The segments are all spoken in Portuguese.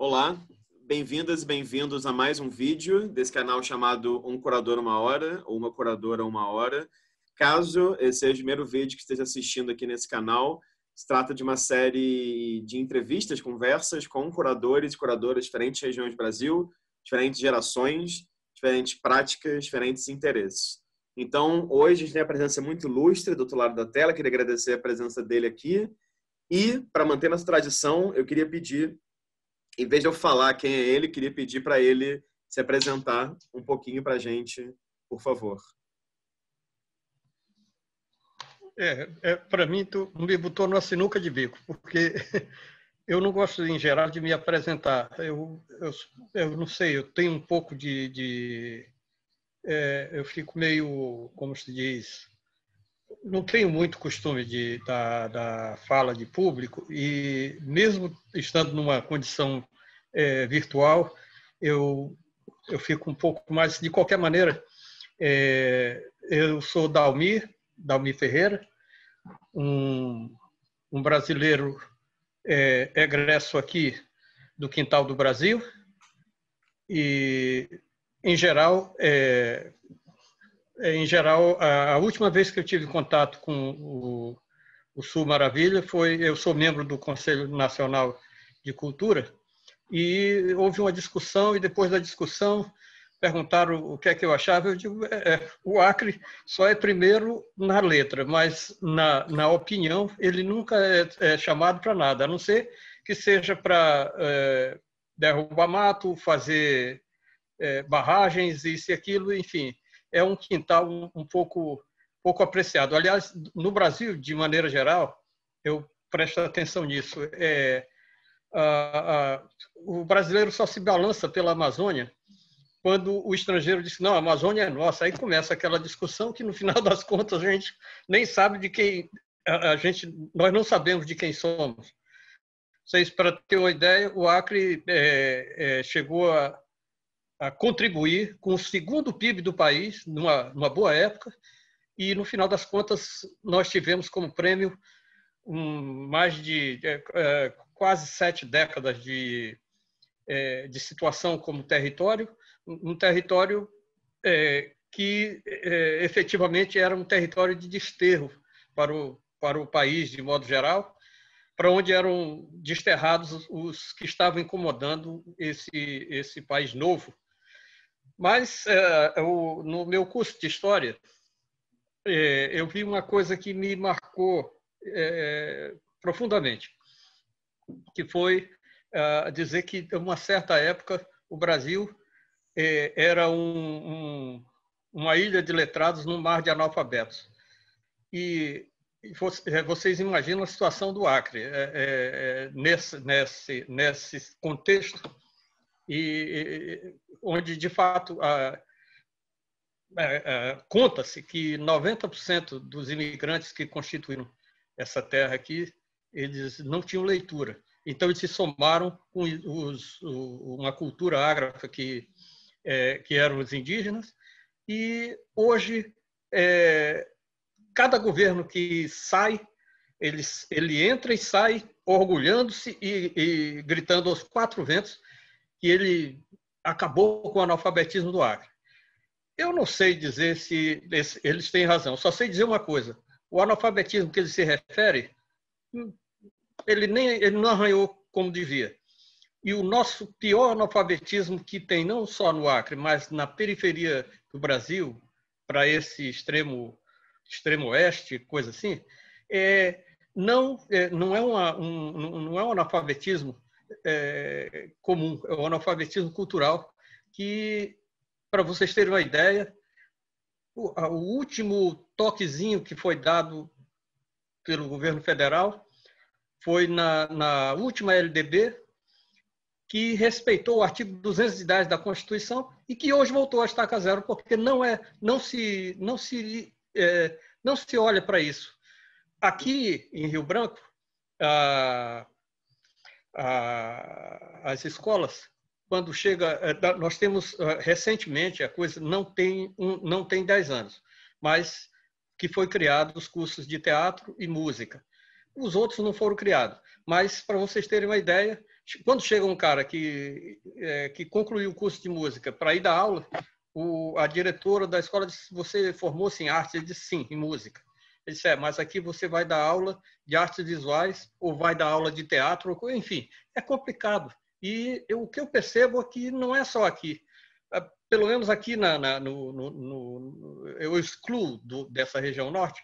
Olá, bem-vindas e bem-vindos a mais um vídeo desse canal chamado Um Curador Uma Hora ou Uma Curadora Uma Hora. Caso esse seja o primeiro vídeo que esteja assistindo aqui nesse canal, se trata de uma série de entrevistas, conversas com curadores e curadoras de diferentes regiões do Brasil, diferentes gerações, diferentes práticas, diferentes interesses. Então, hoje a gente tem a presença muito ilustre do outro lado da tela, queria agradecer a presença dele aqui. E, para manter nossa tradição, eu queria pedir em vez de eu falar quem é ele, queria pedir para ele se apresentar um pouquinho para a gente, por favor. É, é para mim, tu me botou numa sinuca de bico, porque eu não gosto, em geral, de me apresentar. Eu, eu, eu não sei, eu tenho um pouco de. de é, eu fico meio, como se diz, não tenho muito costume de, da, da, fala de público e, mesmo estando numa condição é, virtual, eu, eu fico um pouco mais. De qualquer maneira, é, eu sou Dalmir, Dalmir Ferreira, um, um brasileiro é, egresso aqui do quintal do Brasil e, em geral, é, é, em geral, a, a última vez que eu tive contato com o, o Sul Maravilha foi, eu sou membro do Conselho Nacional de Cultura, e houve uma discussão, e depois da discussão perguntaram o que é que eu achava. Eu digo, é, é o Acre só é primeiro na letra, mas na, na opinião ele nunca é, é chamado para nada, a não ser que seja para é, derrubar mato, fazer é, barragens, isso e aquilo, enfim é um quintal um, um pouco pouco apreciado. Aliás, no Brasil, de maneira geral, eu presto atenção nisso. É, a, a, o brasileiro só se balança pela Amazônia quando o estrangeiro diz não, a Amazônia é nossa. Aí começa aquela discussão que no final das contas a gente nem sabe de quem a, a gente, nós não sabemos de quem somos. Vocês, para ter uma ideia, o Acre é, é, chegou a a contribuir com o segundo PIB do país, numa, numa boa época, e no final das contas nós tivemos como prêmio um, mais de é, é quase sete décadas de, é, de situação como território, um território é, que é, efetivamente era um território de desterro para o, para o país de modo geral, para onde eram desterrados os que estavam incomodando esse, esse país novo mas uh, é, eu, é, no meu curso de história, eh, eu vi uma coisa que me marcou eh, profundamente, que foi uh, dizer que, uma certa época, o Brasil eh, era um, um, uma ilha de letrados no mar de analfabetos. E vocês imaginam a situação do Acre. É, é, nesse, nesse, nesse contexto, e, onde de fato é, é, conta-se que 90% dos imigrantes que constituíram essa terra aqui, eles não tinham leitura. Então, eles se somaram com os, uma cultura ágrafa que, é, que eram os indígenas. E hoje, é, cada governo que sai, ele, ele entra e sai orgulhando-se e, e gritando aos quatro ventos que ele acabou com o analfabetismo do Acre. Eu não sei dizer se eles têm razão, só sei dizer uma coisa: o analfabetismo que ele se refere, hum, ele, nem, ele não arranhou como devia. E o nosso pior analfabetismo que tem, não só no Acre, mas na periferia do Brasil, para esse extremo, extremo oeste, coisa assim, é, não, é, não, é uma, um, não é um analfabetismo é, comum, é o analfabetismo cultural, que, para vocês terem uma ideia, o, a, o último toquezinho que foi dado pelo governo federal foi na, na última LDB, que respeitou o artigo 210 da Constituição e que hoje voltou a estaca zero, porque não é, não se, não se, é, não se olha para isso. Aqui em Rio Branco, ah, a, as escolas. Quando chega, eh, nós temos eh, recentemente a coisa não tem um, não tem 10 anos, mas que foi criado os cursos de teatro e música. Os outros não foram criados, mas para vocês terem uma ideia, quando chega um cara que é, que concluiu o curso de música para ir dar aula, o, a diretora da escola disse: "Você formou-se em arte?" Ele disse: "Sim, em música." Ele disse, é, mas aqui você vai dar aula de artes visuais ou vai dar aula de teatro, ou, enfim, é complicado. E eu, o que eu percebo é que não é só aqui. Ah, pelo menos aqui na, na no, no, no, eu excluo do, dessa região norte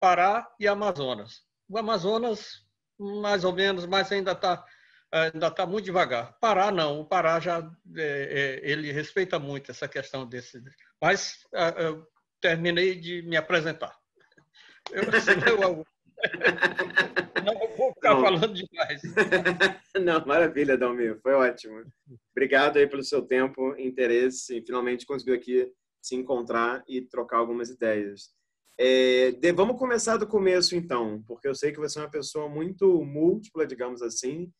Pará e Amazonas. O Amazonas, mais ou menos, mas ainda está ainda está muito devagar. Pará não, o Pará já é, é, ele respeita muito essa questão desse. Mas é, eu terminei de me apresentar. Eu não sei, eu não vou ficar Bom, falando demais. Não, maravilha, Dalmir, foi ótimo. Obrigado aí pelo seu tempo, interesse e finalmente conseguiu aqui se encontrar e trocar algumas ideias. É, de, vamos começar do começo então, porque eu sei que você é uma pessoa muito múltipla, digamos assim.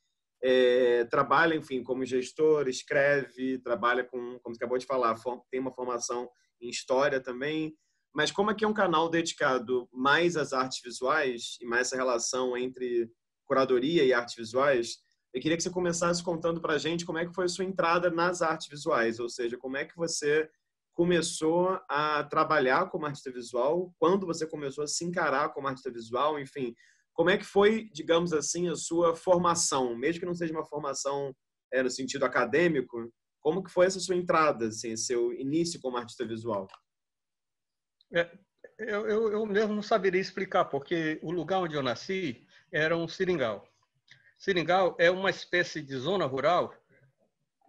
É, trabalha, enfim, como gestor, escreve, trabalha com, como você acabou de falar, tem uma formação em história também. Mas como aqui é um canal dedicado mais às artes visuais e mais essa relação entre curadoria e artes visuais, eu queria que você começasse contando para a gente como é que foi a sua entrada nas artes visuais, ou seja, como é que você começou a trabalhar como artista visual, quando você começou a se encarar como artista visual, enfim, como é que foi, digamos assim, a sua formação, mesmo que não seja uma formação é, no sentido acadêmico, como que foi essa sua entrada, assim, seu início como artista visual? É, eu, eu, eu, mesmo não saberia explicar, porque o lugar onde eu nasci era um seringal. Seringal é uma espécie de zona rural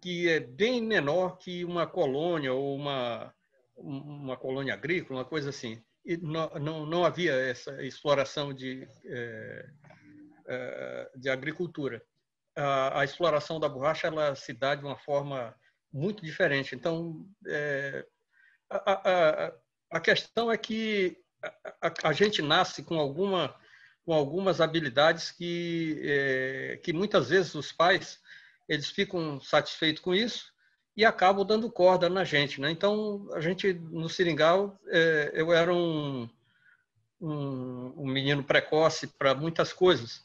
que é bem menor que uma colônia ou uma, uma colônia agrícola, uma coisa assim. E não, não, não havia essa exploração de, é, é, de agricultura. A, a, exploração da borracha ela se dá de uma forma muito diferente. Então, é, a, a, a questão é que a, a, a gente nasce com, alguma, com algumas habilidades que, é, que muitas vezes os pais eles ficam satisfeitos com isso e acabam dando corda na gente. Né? Então, a gente no Seringal, é, eu era um, um, um menino precoce para muitas coisas.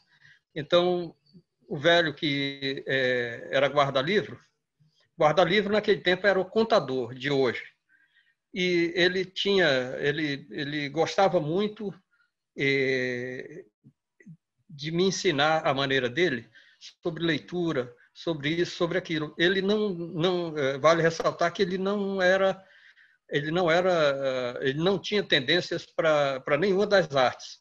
Então, o velho que é, era guarda-livro, guarda-livro naquele tempo era o contador de hoje e ele tinha, ele, ele gostava muito eh, de me ensinar a maneira dele sobre leitura, sobre isso, sobre aquilo. Ele não, não eh, vale ressaltar que ele não era, ele não era, eh, ele não tinha tendências para nenhuma das artes,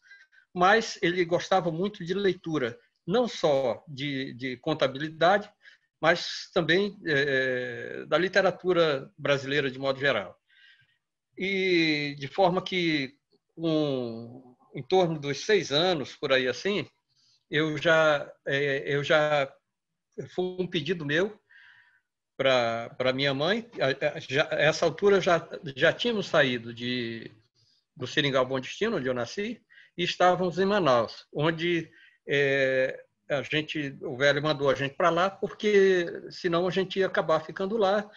mas ele gostava muito de leitura, não só de, de contabilidade, mas também eh, da literatura brasileira de modo geral e de forma que um, em torno dos seis anos, por aí assim, eu já, é, eu já foi um pedido meu para minha mãe. Já, essa altura já, já tínhamos saído de, do Seringal Bom Destino, onde eu nasci, e estávamos em Manaus, onde é, a gente, o velho mandou a gente para lá, porque senão a gente ia acabar ficando lá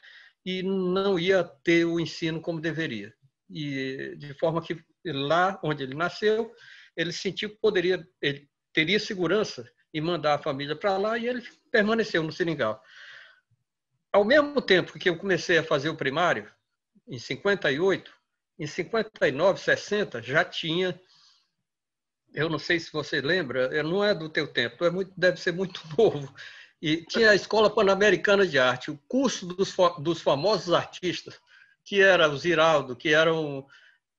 e não ia ter o ensino como deveria. E de forma que lá onde ele nasceu, ele sentiu que poderia, ele teria segurança em mandar a família para lá e ele permaneceu no Seringal. Ao mesmo tempo que eu comecei a fazer o primário, em 58, em 59, 60 já tinha eu não sei se você lembra, não é do teu tempo, é muito, deve ser muito novo, e tinha a Escola Pan-Americana de Arte, o curso dos, dos famosos artistas, que era o Ziraldo, que era o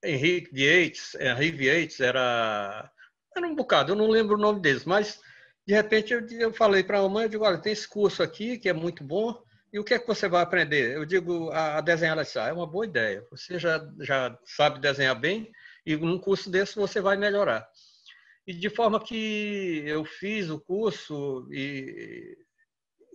Henrique Yates, é, Henrique Vietes era, era um bocado, eu não lembro o nome deles, mas de repente eu, eu falei para a mãe, eu digo, olha, tem esse curso aqui que é muito bom, e o que é que você vai aprender? Eu digo, a, a desenhar, ela disse, ah, é uma boa ideia, você já, já sabe desenhar bem, e num curso desse você vai melhorar. E de forma que eu fiz o curso e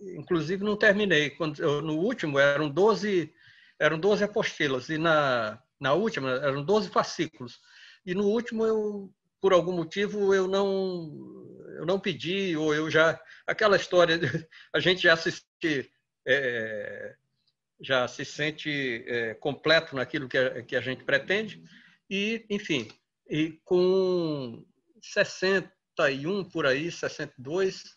inclusive não terminei. Quando eu, no último eram 12, eram 12 apostilas e na, na última eram 12 fascículos. E no último eu por algum motivo eu não eu não pedi ou eu já aquela história de, a gente já se é, já se sente é, completo naquilo que a, que a gente pretende e enfim e com 61 por aí 62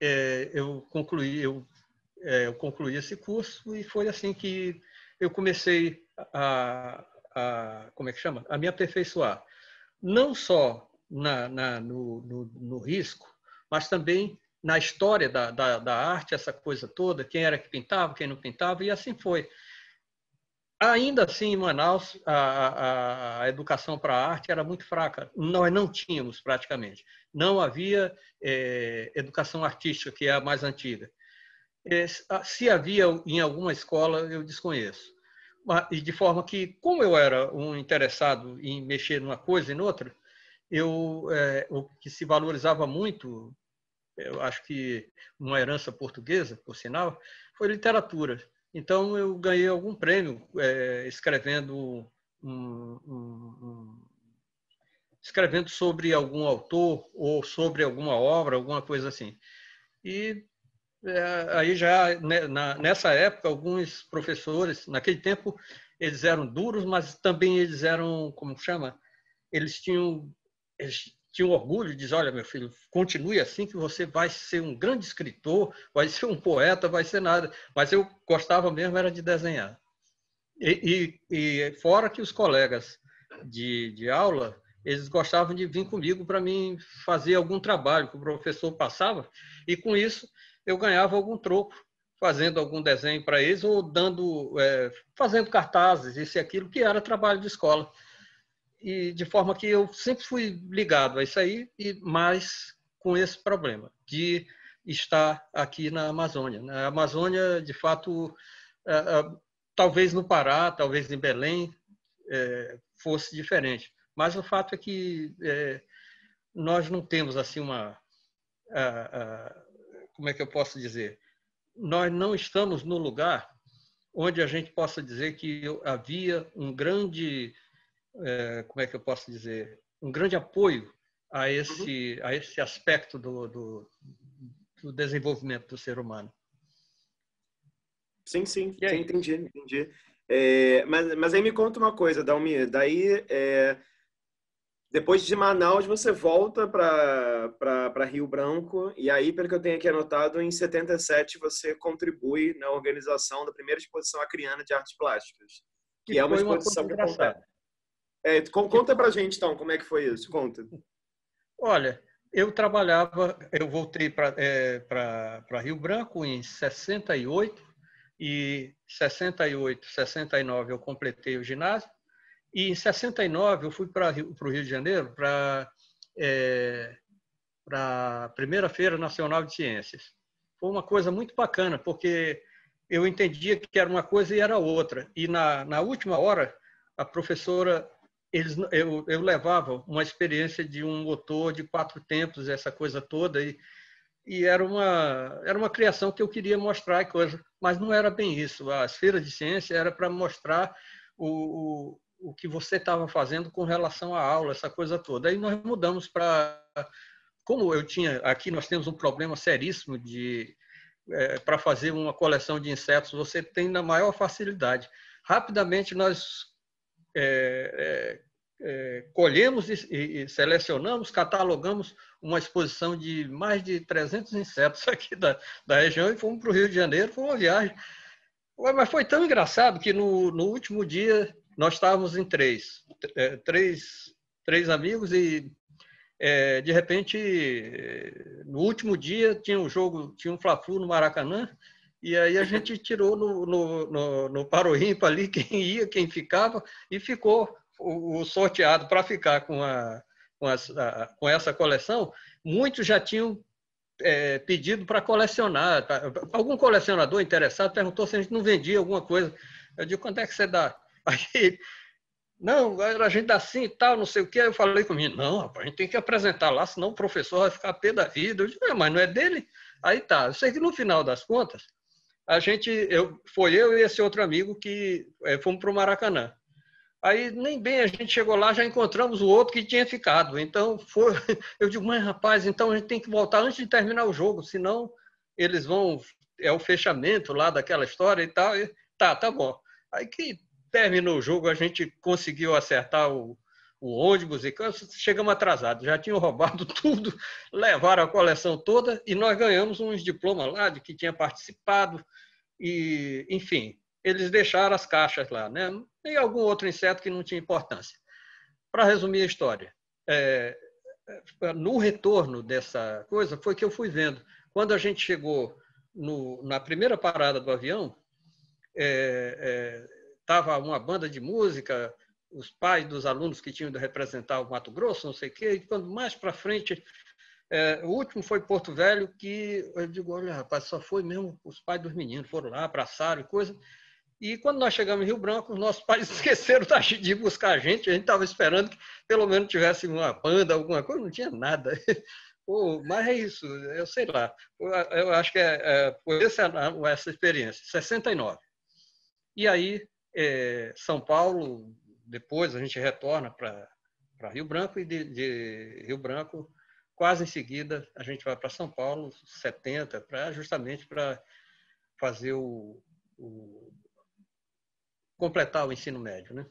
é, eu concluí eu, é, eu concluí esse curso e foi assim que eu comecei a, a como é que chama? A me aperfeiçoar. Não só na, na no, no, no, risco, mas também na história da, da, da arte, essa coisa toda, quem era que pintava, quem não pintava, e assim foi. Ainda assim, em Manaus, a, a educação para a arte era muito fraca. Nós não tínhamos praticamente. Não havia é, educação artística, que é a mais antiga. É, se havia em alguma escola, eu desconheço. E de forma que, como eu era um interessado em mexer numa coisa e noutra, eu, é, o que se valorizava muito, eu acho que uma herança portuguesa, por sinal, foi literatura. Então, eu ganhei algum prêmio é, escrevendo, um, um, um, escrevendo sobre algum autor ou sobre alguma obra, alguma coisa assim. E é, aí já né, na, nessa época, alguns professores, naquele tempo, eles eram duros, mas também eles eram, como chama? Eles tinham, eles tinha orgulho, diz, olha, meu filho, continue assim que você vai ser um grande escritor, vai ser um poeta, vai ser nada. Mas eu gostava mesmo era de desenhar. E, e, e fora que os colegas de, de aula, eles gostavam de vir comigo para mim fazer algum trabalho que o professor passava, e com isso eu ganhava algum troco, fazendo algum desenho para eles ou dando, é, fazendo cartazes, isso e aquilo, que era trabalho de escola e de forma que eu sempre fui ligado a isso aí, e mais com esse problema de estar aqui na Amazônia. na né? Amazônia, de fato, é, é, talvez no Pará, talvez em Belém, é, fosse diferente. Mas o fato é que nós não temos assim uma, como é que eu posso dizer? Nós não estamos no lugar onde a gente possa dizer que havia um grande é, como é que eu posso dizer, um grande apoio a uhum. esse, uhum. a esse aspecto do, do, do, desenvolvimento do ser humano. Sim, sim, sim entendi, entendi. É, mas, mas aí me conta uma coisa, Dalmir, daí é, depois de Manaus você volta para Rio Branco e aí, pelo que eu tenho aqui anotado, em 77 você contribui na organização da primeira exposição acriana de artes plásticas, que, que é uma exposição que acontece é, conta pra gente, então, como é que foi isso? Conta. Olha, eu trabalhava, eu voltei para é, Rio Branco em 68, e 68, 69 eu completei o ginásio, e em 69 eu fui para o Rio, Rio de Janeiro para é, a primeira Feira Nacional de Ciências. Foi uma coisa muito bacana, porque eu entendia que era uma coisa e era outra. E na, na última hora, a professora eles, eu, eu levava uma experiência de um motor de quatro tempos, essa coisa toda, e, e era, uma, era uma criação que eu queria mostrar, coisa, mas não era bem isso. As feiras de ciência era para mostrar o, o, o que você estava fazendo com relação à aula, essa coisa toda. Aí nós mudamos para. Como eu tinha. Aqui nós temos um problema seríssimo de. É, para fazer uma coleção de insetos, você tem na maior facilidade. Rapidamente nós é, é, é, colhemos e, e, selecionamos, catalogamos uma exposição de mais de 300 insetos aqui da, da região e fomos para o Rio de Janeiro, foi uma viagem. Mas foi tão engraçado que no, no último dia nós estávamos em três, é, três, três amigos e é, de repente é, no último dia tinha um jogo, tinha um fla-flu no Maracanã e aí a gente tirou no, no, no, no paroímpa ali quem ia, quem ficava, e ficou o, o sorteado para ficar com, a, com, a, com essa coleção. Muitos já tinham é, pedido para colecionar. Tá? Algum colecionador interessado perguntou se a gente não vendia alguma coisa. Eu digo, quanto é que você dá? Aí, não, a gente dá assim e tal, não sei o quê. Aí eu falei ele não, rapaz, a gente tem que apresentar lá, senão o professor vai ficar pé da vida. Eu digo, é, mas não é dele? Aí tá. Eu sei que no final das contas, a gente, eu, foi eu e esse outro amigo que é, fomos para o Maracanã. Aí nem bem a gente chegou lá, já encontramos o outro que tinha ficado. Então foi, eu digo, mas rapaz, então a gente tem que voltar antes de terminar o jogo, senão eles vão é o fechamento lá daquela história e tal. E, tá, tá bom. Aí que terminou o jogo, a gente conseguiu acertar o, o ônibus e chegamos atrasados, já tinham roubado tudo, levaram a coleção toda e nós ganhamos uns diplomas lá de que tinha participado e, enfim, eles deixaram as caixas lá, né? E algum outro inseto que não tinha importância. Para resumir a história, é, é no retorno dessa coisa foi que eu fui vendo. Quando a gente chegou no, na primeira parada do avião, estava é, é uma banda de música, os pais dos alunos que tinham de representar o Mato Grosso, não sei o quê, e quando mais para frente, é, o último foi Porto Velho, que eu digo, olha, rapaz, só foi mesmo os pais dos meninos, foram lá, abraçaram e coisa. E quando nós chegamos em Rio Branco, os nossos pais esqueceram de buscar a gente, a gente estava esperando que pelo menos tivesse uma banda, alguma coisa, não tinha nada. Pô, mas é isso, eu sei lá. Eu acho que é, é, essa, essa experiência, 69. E aí, é, São Paulo, depois a gente retorna para Rio Branco e de, de, Rio Branco, quase em seguida, a gente vai para São Paulo, 70, pra, justamente para fazer o, o, completar o ensino médio. Né?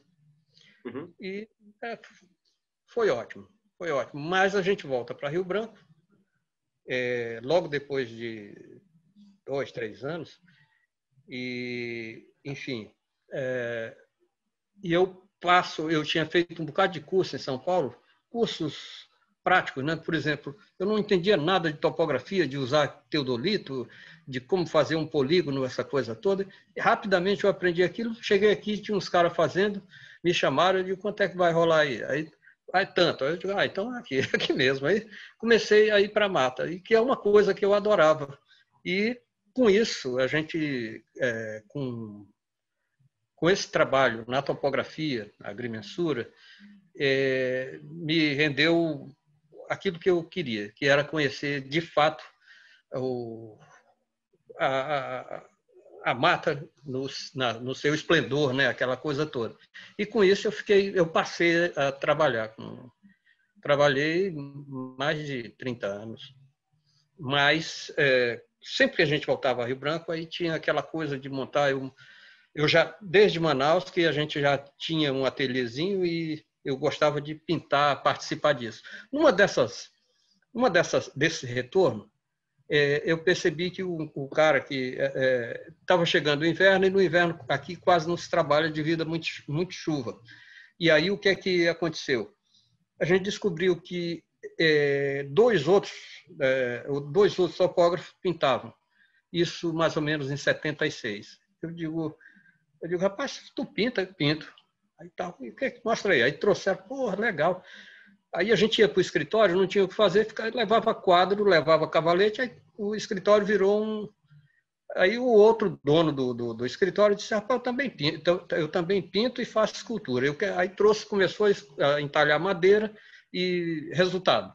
Uhum. E é, foi ótimo, foi ótimo. Mas a gente volta para Rio Branco, é, logo depois de dois, três anos, e, enfim, é, e eu passo, eu tinha feito um bocado de curso em São Paulo, cursos práticos, né? Por exemplo, eu não entendia nada de topografia, de usar teodolito, de como fazer um polígono, essa coisa toda. E, rapidamente eu aprendi aquilo, cheguei aqui, tinha uns caras fazendo, me chamaram, de digo, quanto é que vai rolar aí? Aí, aí ah, é tanto. Aí eu digo, ah, então é aqui, é aqui mesmo. Aí comecei a ir para a mata, e que é uma coisa que eu adorava. E com isso, a gente, é, com com esse trabalho na topografia, na agrimensura, é, me rendeu aquilo que eu queria, que era conhecer de fato o, a, a, a, mata no, na, no, seu esplendor, né? aquela coisa toda. E com isso eu fiquei, eu passei a trabalhar com, trabalhei mais de 30 anos, mas é, sempre que a gente voltava a Rio Branco aí tinha aquela coisa de montar eu, eu já desde Manaus que a gente já tinha um ateliêzinho e eu gostava de pintar, participar disso. Uma dessas, uma dessas desse retorno, é, eu percebi que o, o cara que estava é, é chegando o inverno e no inverno aqui quase não se trabalha devido a muito, muito chuva. E aí o que é que aconteceu? A gente descobriu que é, dois outros, é, dois outros topógrafos pintavam. Isso mais ou menos em 76. Eu digo, eu digo, rapaz, tu pinta? Eu pinto. Aí tal, tá, o que é que mostra aí? Aí trouxeram, porra, legal. Aí a gente ia para o escritório, não tinha o que fazer, ficava, levava quadro, levava cavalete, aí o escritório virou um. Aí o outro dono do, do, do escritório disse, rapaz, eu também pinto, então, eu também pinto e faço escultura. Eu, aí trouxe, começou a entalhar madeira e resultado.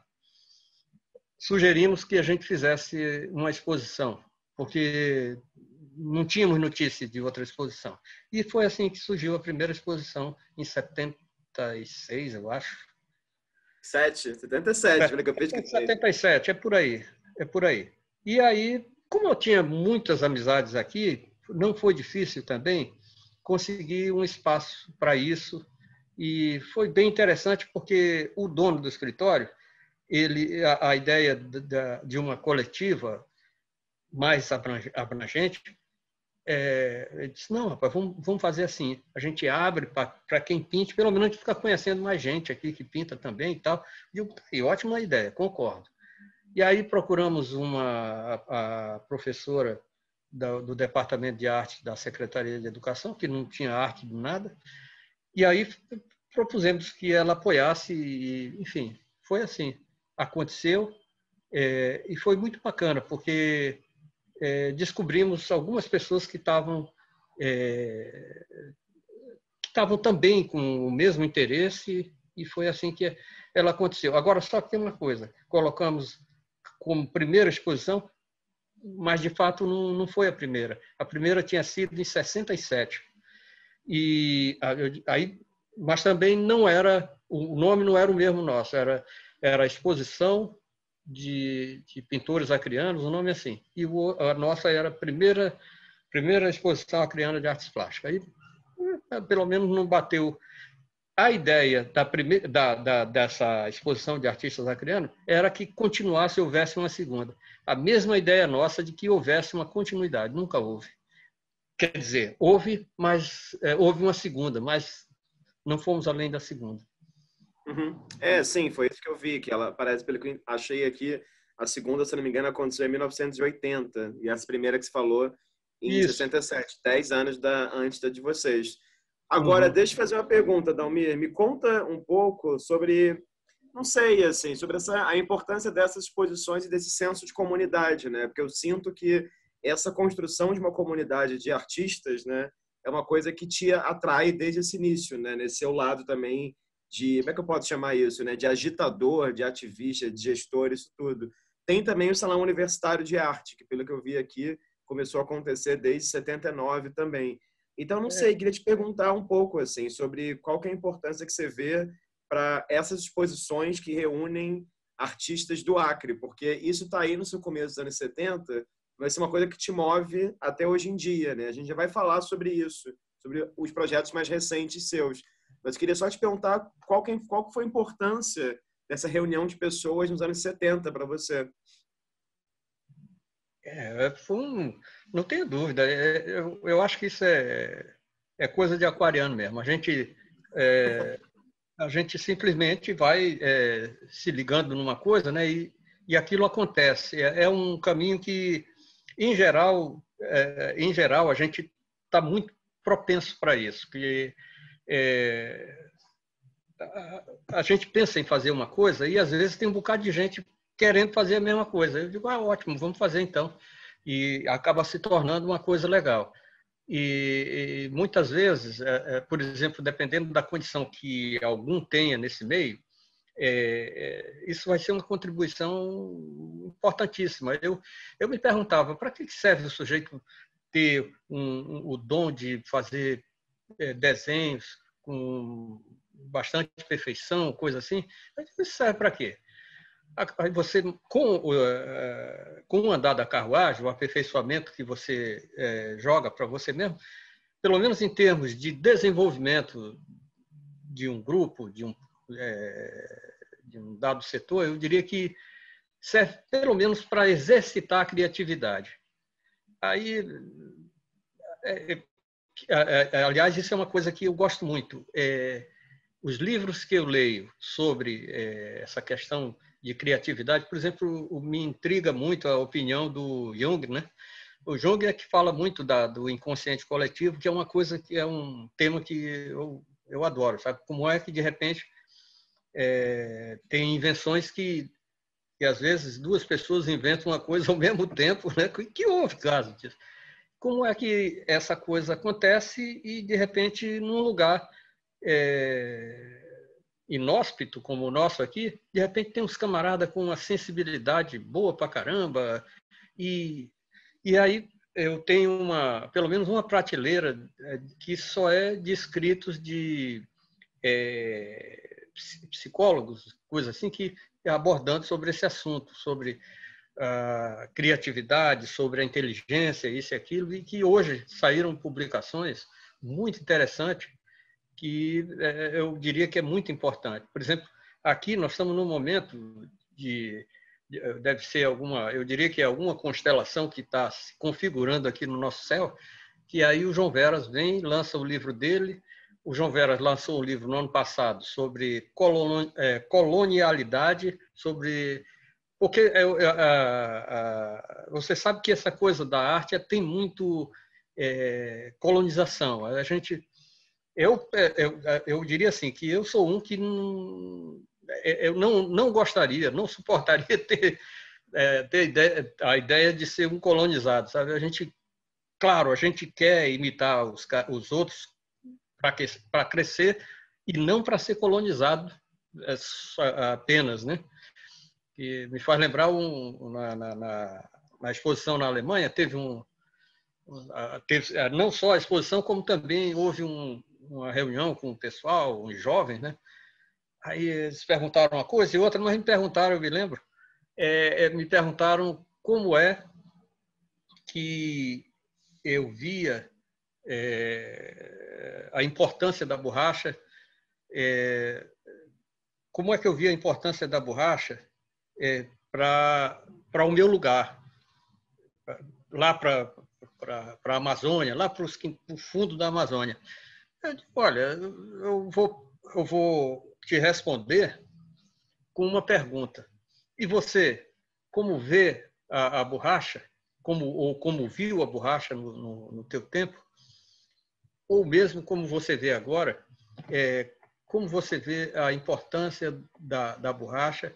Sugerimos que a gente fizesse uma exposição, porque não tínhamos notícia de outra exposição. E foi assim que surgiu a primeira exposição, em 76, eu acho. 7, 77, é, eu pesquisei. 77, é por aí, é por aí. E aí, como eu tinha muitas amizades aqui, não foi difícil também conseguir um espaço para isso. E foi bem interessante porque o dono do escritório, ele a, a ideia de, de uma coletiva mais abrangente é, ele disse, não, rapaz, vamos, vamos fazer assim, a gente abre para quem pinte, pelo menos a gente fica conhecendo mais gente aqui que pinta também e tal. E e tá ótima ideia, concordo. E aí procuramos uma a, a professora da, do Departamento de Arte da Secretaria de Educação, que não tinha arte de nada, e aí propusemos que ela apoiasse, e, enfim, foi assim, aconteceu, é, e foi muito bacana, porque é, descobrimos algumas pessoas que estavam é, estavam também com o mesmo interesse e foi assim que ela aconteceu. Agora, só que tem uma coisa, colocamos como primeira exposição, mas de fato não, não foi a primeira. A primeira tinha sido em 67. E aí, mas também não era, o nome não era o mesmo nosso, era, era a exposição de, de pintores acrianos, o um nome é assim. E o, a nossa era a primeira, primeira exposição acriana de artes plásticas. Aí, eh, pelo menos, não bateu. A ideia da primeira, da, da, dessa exposição de artistas acrianos era que continuasse, houvesse uma segunda. A mesma ideia nossa de que houvesse uma continuidade, nunca houve. Quer dizer, houve, mas é, houve uma segunda, mas não fomos além da segunda. Uhum. É, sim, foi isso que eu vi, que ela parece, pelo que eu achei aqui, a segunda, se não me engano, aconteceu em 1980, e essa primeira que se falou em isso. 67, 10 anos da, antes da de vocês. Agora, uhum. deixa eu fazer uma pergunta, Dalmir, me conta um pouco sobre, não sei, assim, sobre essa, a importância dessas exposições e desse senso de comunidade, né? Porque eu sinto que essa construção de uma comunidade de artistas, né, é uma coisa que te atrai desde esse início, né? Nesse seu lado também de como é que eu posso chamar isso, né? De agitador, de ativista, de gestor, isso tudo. Tem também o Salão Universitário de Arte, que pelo que eu vi aqui começou a acontecer desde 79 também. Então não é. sei, queria te perguntar um pouco assim sobre qual que é a importância que você vê para essas exposições que reúnem artistas do Acre, porque isso está aí no seu começo dos anos 70, vai ser uma coisa que te move até hoje em dia, né? A gente já vai falar sobre isso, sobre os projetos mais recentes seus. Mas queria só te perguntar qual que, é, qual que foi a importância dessa reunião de pessoas nos anos 70 para você. É, foi um, não tenho dúvida. É, é, eu, eu acho que isso é, é coisa de aquariano mesmo. A gente, é, a gente simplesmente vai é, se ligando numa coisa né, e, e aquilo acontece. É, é um caminho que, em geral, em geral a gente está muito propenso para isso. Porque é, a, a, gente pensa em fazer uma coisa e às vezes tem um bocado de gente querendo fazer a mesma coisa. Eu digo, ah, ótimo, vamos fazer então. E acaba se tornando uma coisa legal. E, e muitas vezes, é, é, por exemplo, dependendo da condição que algum tenha nesse meio, é, é isso vai ser uma contribuição importantíssima. Eu, eu me perguntava, para que serve o sujeito ter um, um, o dom de fazer é, desenhos com bastante perfeição, coisa assim, isso serve para quê? Você, com, é, com o andar da carruagem, o aperfeiçoamento que você é, joga para você mesmo, pelo menos em termos de desenvolvimento de um grupo, de um, de um dado setor, eu diria que serve pelo menos para exercitar a criatividade. Aí, é, é, é, é, aliás, isso é uma coisa que eu gosto muito. É, os livros que eu leio sobre é, essa questão de criatividade, por exemplo, me intriga muito a opinião do Jung, né? O Jung é que fala muito da, do inconsciente coletivo, que é uma coisa que é um tema que eu, eu adoro, sabe? Como é que, de repente, é, tem invenções que, que, às vezes, duas pessoas inventam uma coisa ao mesmo tempo, né? Que, que houve caso disso? como é que essa coisa acontece e, de repente, num lugar é, inóspito como o nosso aqui, de repente tem uns camaradas com uma sensibilidade boa pra caramba. E, e aí eu tenho uma, pelo menos uma prateleira é, que só é de escritos de é, psicólogos, coisa assim, que é abordando sobre esse assunto, sobre a criatividade, sobre a inteligência, isso e aquilo, e que hoje saíram publicações muito interessantes que é, eu diria que é muito importante. Por exemplo, aqui nós estamos num momento de deve ser alguma, eu diria que é alguma constelação que está se configurando aqui no nosso céu, que aí o João Veras vem, lança o livro dele. O João Veras lançou um livro no ano passado sobre é, colonialidade, sobre porque você sabe que essa coisa da arte é, tem muito é, colonização. A gente, eu, é, eu, eu diria assim que eu sou um que não, eu não, não gostaria, não suportaria ter, ter ideia, a ideia de ser um colonizado, sabe? A gente, claro, a gente quer imitar os, os outros para crescer e não para ser colonizado apenas, né? que me faz lembrar um, na, na, na, na exposição na Alemanha, teve um. Teve, não só a exposição, como também houve um, uma reunião com o pessoal, os jovens, né? Aí eles perguntaram uma coisa e outra, mas me perguntaram, eu me lembro, é, é, me perguntaram como é que eu via é, a importância da borracha, é, como é que eu via a importância da borracha é, para o meu lugar, lá para a Amazônia, lá para o fundo da Amazônia. Eu digo, olha, eu vou, eu vou te responder com uma pergunta. E você, como vê a, a borracha, como, ou como viu a borracha no, no, no teu tempo, ou mesmo como você vê agora, é, como você vê a importância da, da borracha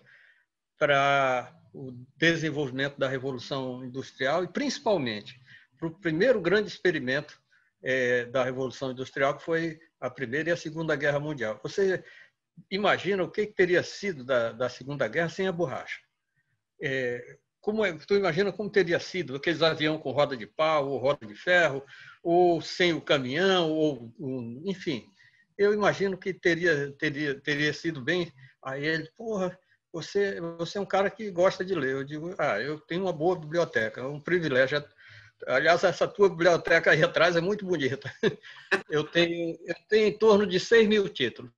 para o desenvolvimento da Revolução Industrial e, principalmente, para o primeiro grande experimento é, da Revolução Industrial, que foi a Primeira e a Segunda Guerra Mundial. Você imagina o que teria sido da, da Segunda Guerra sem a borracha? É, como é, tu imagina como teria sido aqueles aviões com roda de pau ou roda de ferro ou sem o caminhão ou um, enfim eu imagino que teria teria teria sido bem a ele porra você, você é um cara que gosta de ler. Eu digo, ah, eu tenho uma boa biblioteca, é um privilégio. É, aliás, essa tua biblioteca aí atrás é muito bonita. Eu tenho, eu tenho em torno de 6 mil títulos.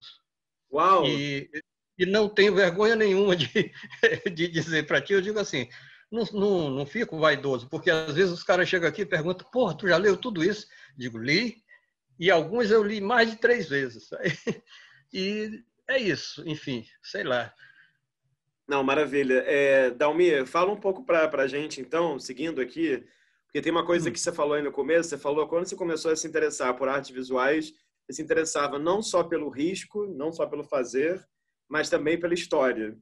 Uau! E, e não tenho vergonha nenhuma de, de dizer para ti, eu digo assim, não, não, não fico vaidoso, porque às vezes os caras chegam aqui e perguntam, porra, tu já leu tudo isso? Digo, li, e alguns eu li mais de três vezes. E é isso, enfim, sei lá. Não, maravilha. É, Dalmir, fala um pouco para a gente, então, seguindo aqui, porque tem uma coisa hum. que você falou aí no começo, você falou quando você começou a se interessar por artes visuais, você se interessava não só pelo risco, não só pelo fazer, mas também pela história,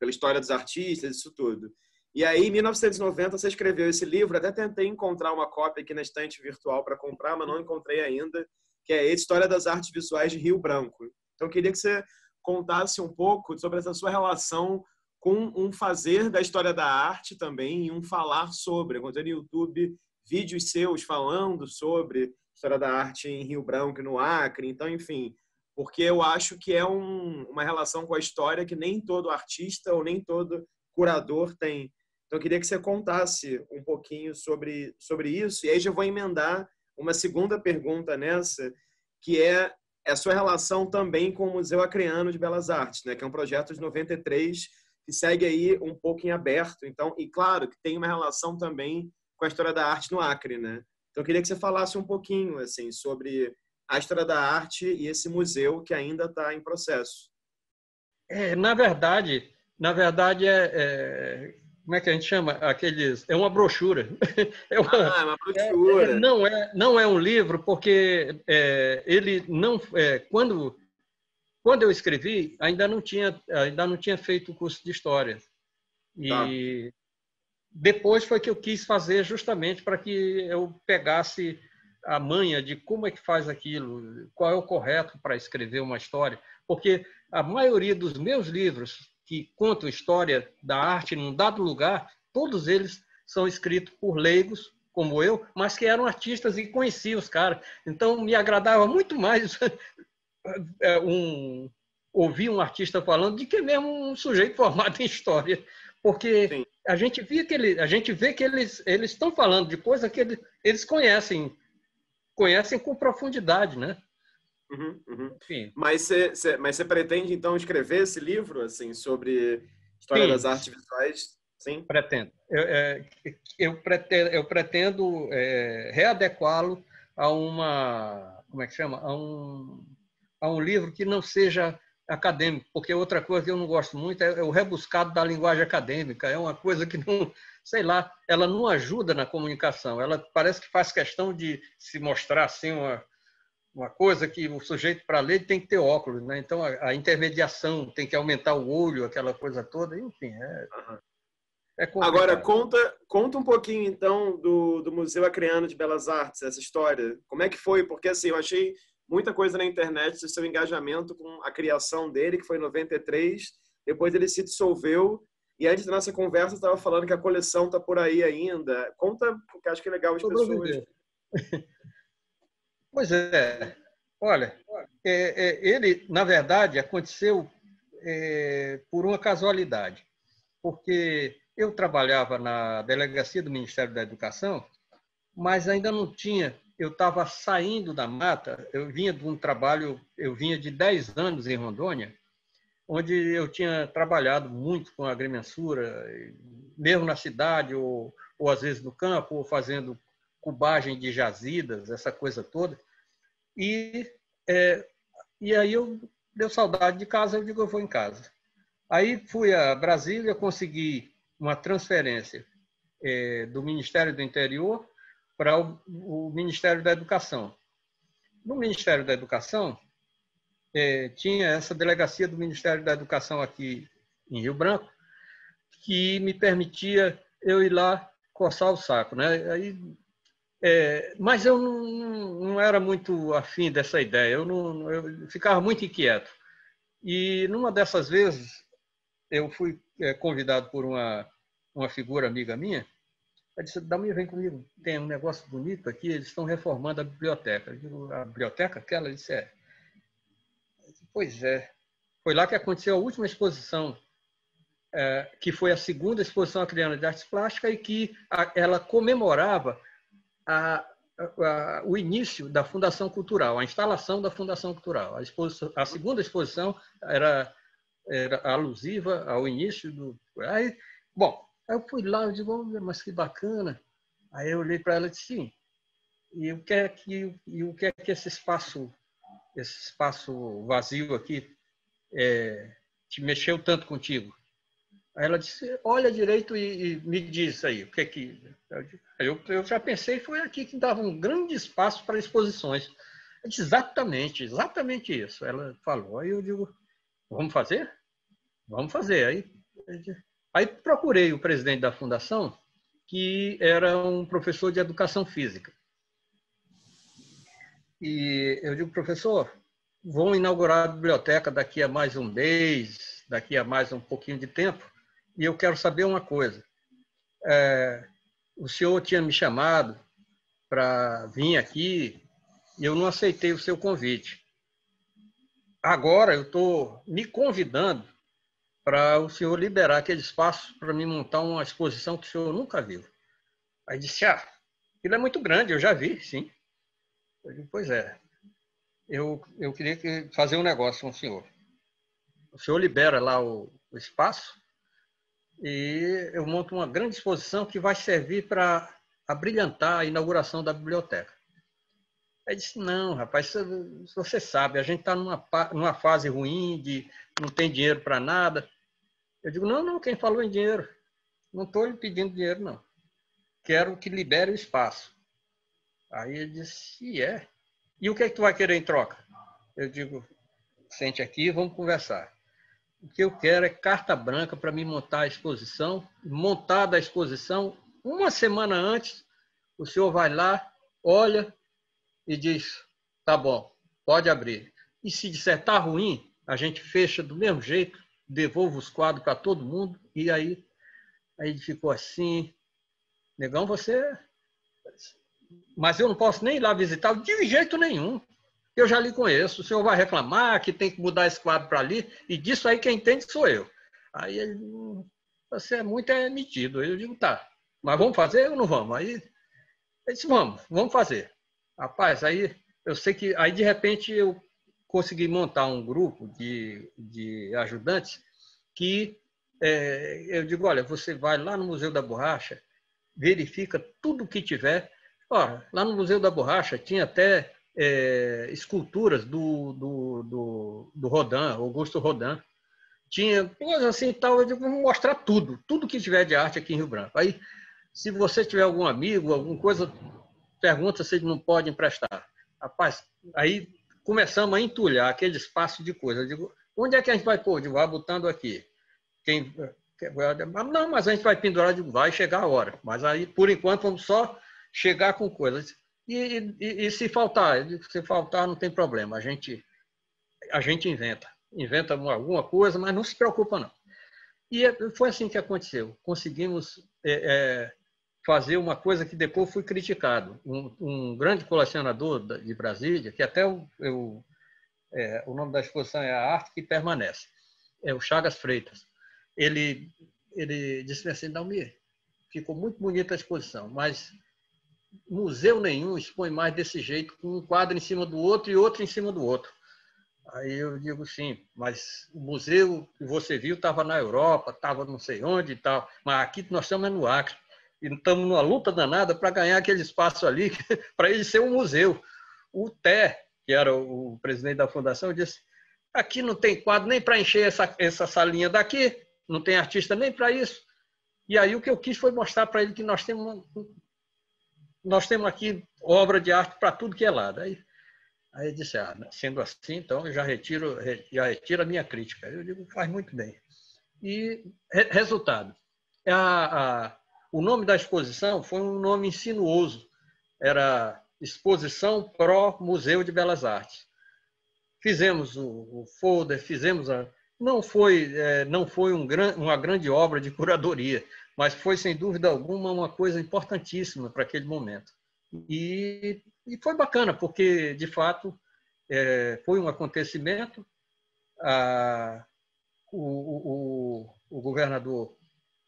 pela história dos artistas, isso tudo. E aí, em 1990, você escreveu esse livro, até tentei encontrar uma cópia aqui na estante virtual para comprar, mas não encontrei ainda, que é História das Artes Visuais de Rio Branco. Então, eu queria que você contasse um pouco sobre essa sua relação com um fazer da história da arte também e um falar sobre. Encontrei no YouTube vídeos seus falando sobre história da arte em Rio Branco no Acre. Então, enfim, porque eu acho que é um, uma relação com a história que nem todo artista ou nem todo curador tem. Então, eu queria que você contasse um pouquinho sobre, sobre isso. E aí já vou emendar uma segunda pergunta nessa, que é a sua relação também com o Museu Acreano de Belas Artes, né? que é um projeto de 93 que segue aí um pouco em aberto. Então, e claro que tem uma relação também com a história da arte no Acre, né? Então, eu queria que você falasse um pouquinho assim sobre a história da arte e esse museu que ainda está em processo. É, na verdade, na verdade é, é, como é que a gente chama aqueles? É uma brochura. É uma, ah, é uma brochura. É, é, não é não é um livro porque é, ele não quando quando eu escrevi, ainda não tinha, ainda não tinha feito o curso de História. E tá. depois foi que eu quis fazer justamente para que eu pegasse a manha de como é que faz aquilo, qual é o correto para escrever uma história. Porque a maioria dos meus livros que contam história da arte num dado lugar, todos eles são escritos por leigos, como eu, mas que eram artistas e conheciam os caras. Então, me agradava muito mais é, um, ouvir um artista falando de que é mesmo um sujeito formado em história, porque Sim. a gente via que ele, a gente vê que eles eles estão falando de coisa que ele, eles conhecem conhecem com profundidade, né? Uhum, uhum. Enfim. Mas você mas você pretende então escrever esse livro assim sobre história Sim. das artes visuais? Sim. Pretendo. Eu, é, eu pretendo, eu pretendo é, readequá-lo a uma como é que chama a um a um livro que não seja acadêmico, porque outra coisa que eu não gosto muito é, é, o rebuscado da linguagem acadêmica, é uma coisa que não, sei lá, ela não ajuda na comunicação, ela parece que faz questão de se mostrar assim uma, uma coisa que o sujeito para ler tem que ter óculos, né? então a, a, intermediação tem que aumentar o olho, aquela coisa toda, enfim, é... É Agora, conta, conta um pouquinho, então, do, do Museu Acreano de Belas Artes, essa história. Como é que foi? Porque, assim, eu achei muita coisa na internet, seu engajamento com a criação dele, que foi em 93. Depois ele se dissolveu. E antes da nossa conversa, estava falando que a coleção está por aí ainda. Conta, porque acho que é legal as pessoas. Pois é. Olha, é, é, ele, na verdade, aconteceu é, por uma casualidade. Porque eu trabalhava na delegacia do Ministério da Educação, mas ainda não tinha eu estava saindo da mata, eu vinha de um trabalho, eu vinha de 10 anos em Rondônia, onde eu tinha trabalhado muito com agrimensura, mesmo na cidade, ou, ou às vezes no campo, ou fazendo cubagem de jazidas, essa coisa toda. E, é, e aí eu deu saudade de casa, eu digo, eu vou em casa. Aí fui a Brasília, consegui uma transferência é, do Ministério do Interior para o, o, Ministério da Educação. No Ministério da Educação, é, tinha essa delegacia do Ministério da Educação aqui em Rio Branco, que me permitia eu ir lá coçar o saco. Né? Aí, é, mas eu não, não, era muito afim dessa ideia, eu, não, eu ficava muito inquieto. E numa dessas vezes, eu fui é, convidado por uma, uma figura amiga minha ela disse, dá um vem comigo, tem um negócio bonito aqui, eles estão reformando a biblioteca. Eu digo, a biblioteca aquela? Ela disse, é. Disse, pois é. Foi lá que aconteceu a última exposição, é, que foi a segunda exposição acreana de artes plásticas e que a, ela comemorava a, a, o início da Fundação Cultural, a instalação da Fundação Cultural. A, exposição, a segunda exposição era, era alusiva ao início do... Aí, bom, Aí eu fui lá, eu digo, mas que bacana. Aí eu olhei para ela e disse, sim, e o que é que, e o que, é que esse espaço, esse espaço vazio aqui é, te mexeu tanto contigo? Aí ela disse, olha direito e, e me diz aí, o que é que... Eu, eu já pensei, foi aqui que dava um grande espaço para exposições. disse, exatamente, exatamente isso. Ela falou, aí eu digo, vamos fazer? Vamos fazer. Aí Aí procurei o presidente da fundação, que era um professor de educação física. E eu digo, professor, vão inaugurar a biblioteca daqui a mais um mês, daqui a mais um pouquinho de tempo, e eu quero saber uma coisa. É, o senhor tinha me chamado para vir aqui e eu não aceitei o seu convite. Agora eu estou me convidando para o senhor liberar aquele espaço para mim montar uma exposição que o senhor nunca viu. Aí disse, ah, ele é muito grande, eu já vi, sim. Eu disse, pois é, eu, eu queria que, fazer um negócio com o senhor. O senhor libera lá o, o espaço e eu monto uma grande exposição que vai servir para abrilhantar a inauguração da biblioteca. Aí disse, não, rapaz, você sabe, a gente está numa, numa fase ruim, de não tem dinheiro para nada. Eu digo, não, não, quem falou em dinheiro? Não estou lhe pedindo dinheiro, não. Quero que libere o espaço. Aí ele disse, e é. E o que é que tu vai querer em troca? Eu digo, sente aqui, vamos conversar. O que eu quero é carta branca para me montar a exposição. Montada a exposição, uma semana antes, o senhor vai lá, olha e diz: tá bom, pode abrir. E se disser tá ruim, a gente fecha do mesmo jeito devolvo os quadros para todo mundo. E aí, aí ele ficou assim, negão, você. Mas eu não posso nem ir lá visitar de jeito nenhum. Eu já lhe conheço. O senhor vai reclamar que tem que mudar esse quadro para ali, e disso aí quem entende sou eu. Aí ele, você é muito emitido é metido. eu digo, tá, mas vamos fazer ou não vamos? Aí ele disse, vamos, vamos fazer. Rapaz, aí eu sei que aí de repente eu consegui montar um grupo de, de ajudantes que é, eu digo, olha, você vai lá no Museu da Borracha, verifica tudo o que tiver. lá no Museu da Borracha tinha até é, esculturas do, do, do, do Rodin, Augusto Rodin. Tinha coisas assim tal, eu digo, vou mostrar tudo, tudo que tiver de arte aqui em Rio Branco. Aí, se você tiver algum amigo, alguma coisa, pergunta se ele não pode emprestar. Rapaz, aí começamos a entulhar aquele espaço de coisa. Eu digo, onde é que a gente vai pôr? Eu digo, ah, botando aqui. Quem, ah, não, mas a gente vai pendurar, digo, vai chegar a hora. Mas aí, por enquanto, vamos só chegar com coisas. E, e, e se faltar, digo, se faltar, não tem problema. A gente, a gente inventa. Inventa alguma coisa, mas não se preocupa, não. E é, foi assim que aconteceu. Conseguimos é, é, fazer uma coisa que depois fui criticado. Um, um grande colecionador de Brasília, que até o eu é, o nome da exposição é A Arte que Permanece, é o Chagas Freitas. Ele, ele disse assim, Dalmir, ficou muito bonita a exposição, mas museu nenhum expõe mais desse jeito, com um quadro em cima do outro e outro em cima do outro. Aí eu digo, sim, mas o museu que você viu estava na Europa, estava não sei onde e tal, mas aqui nós estamos é no Acre. E estamos numa luta danada para ganhar aquele espaço ali, para ele ser um museu. O Té, que era o presidente da fundação, disse: aqui não tem quadro nem para encher essa, essa salinha daqui, não tem artista nem para isso. E aí o que eu quis foi mostrar para ele que nós temos, nós temos aqui obra de arte para tudo que é lado. Aí, aí ele disse, ah, sendo assim, então eu já retiro, já retiro a minha crítica. Eu digo, faz muito bem. E resultado, a, a, o nome da exposição foi um nome insinuoso. Era Exposição Pro Museu de Belas Artes. Fizemos o, folder, fizemos a. Não foi, é, não foi um gran, uma grande obra de curadoria, mas foi, sem dúvida alguma, uma coisa importantíssima para aquele momento. E, e, foi bacana, porque, de fato, é, foi um acontecimento. A, o, o, o, governador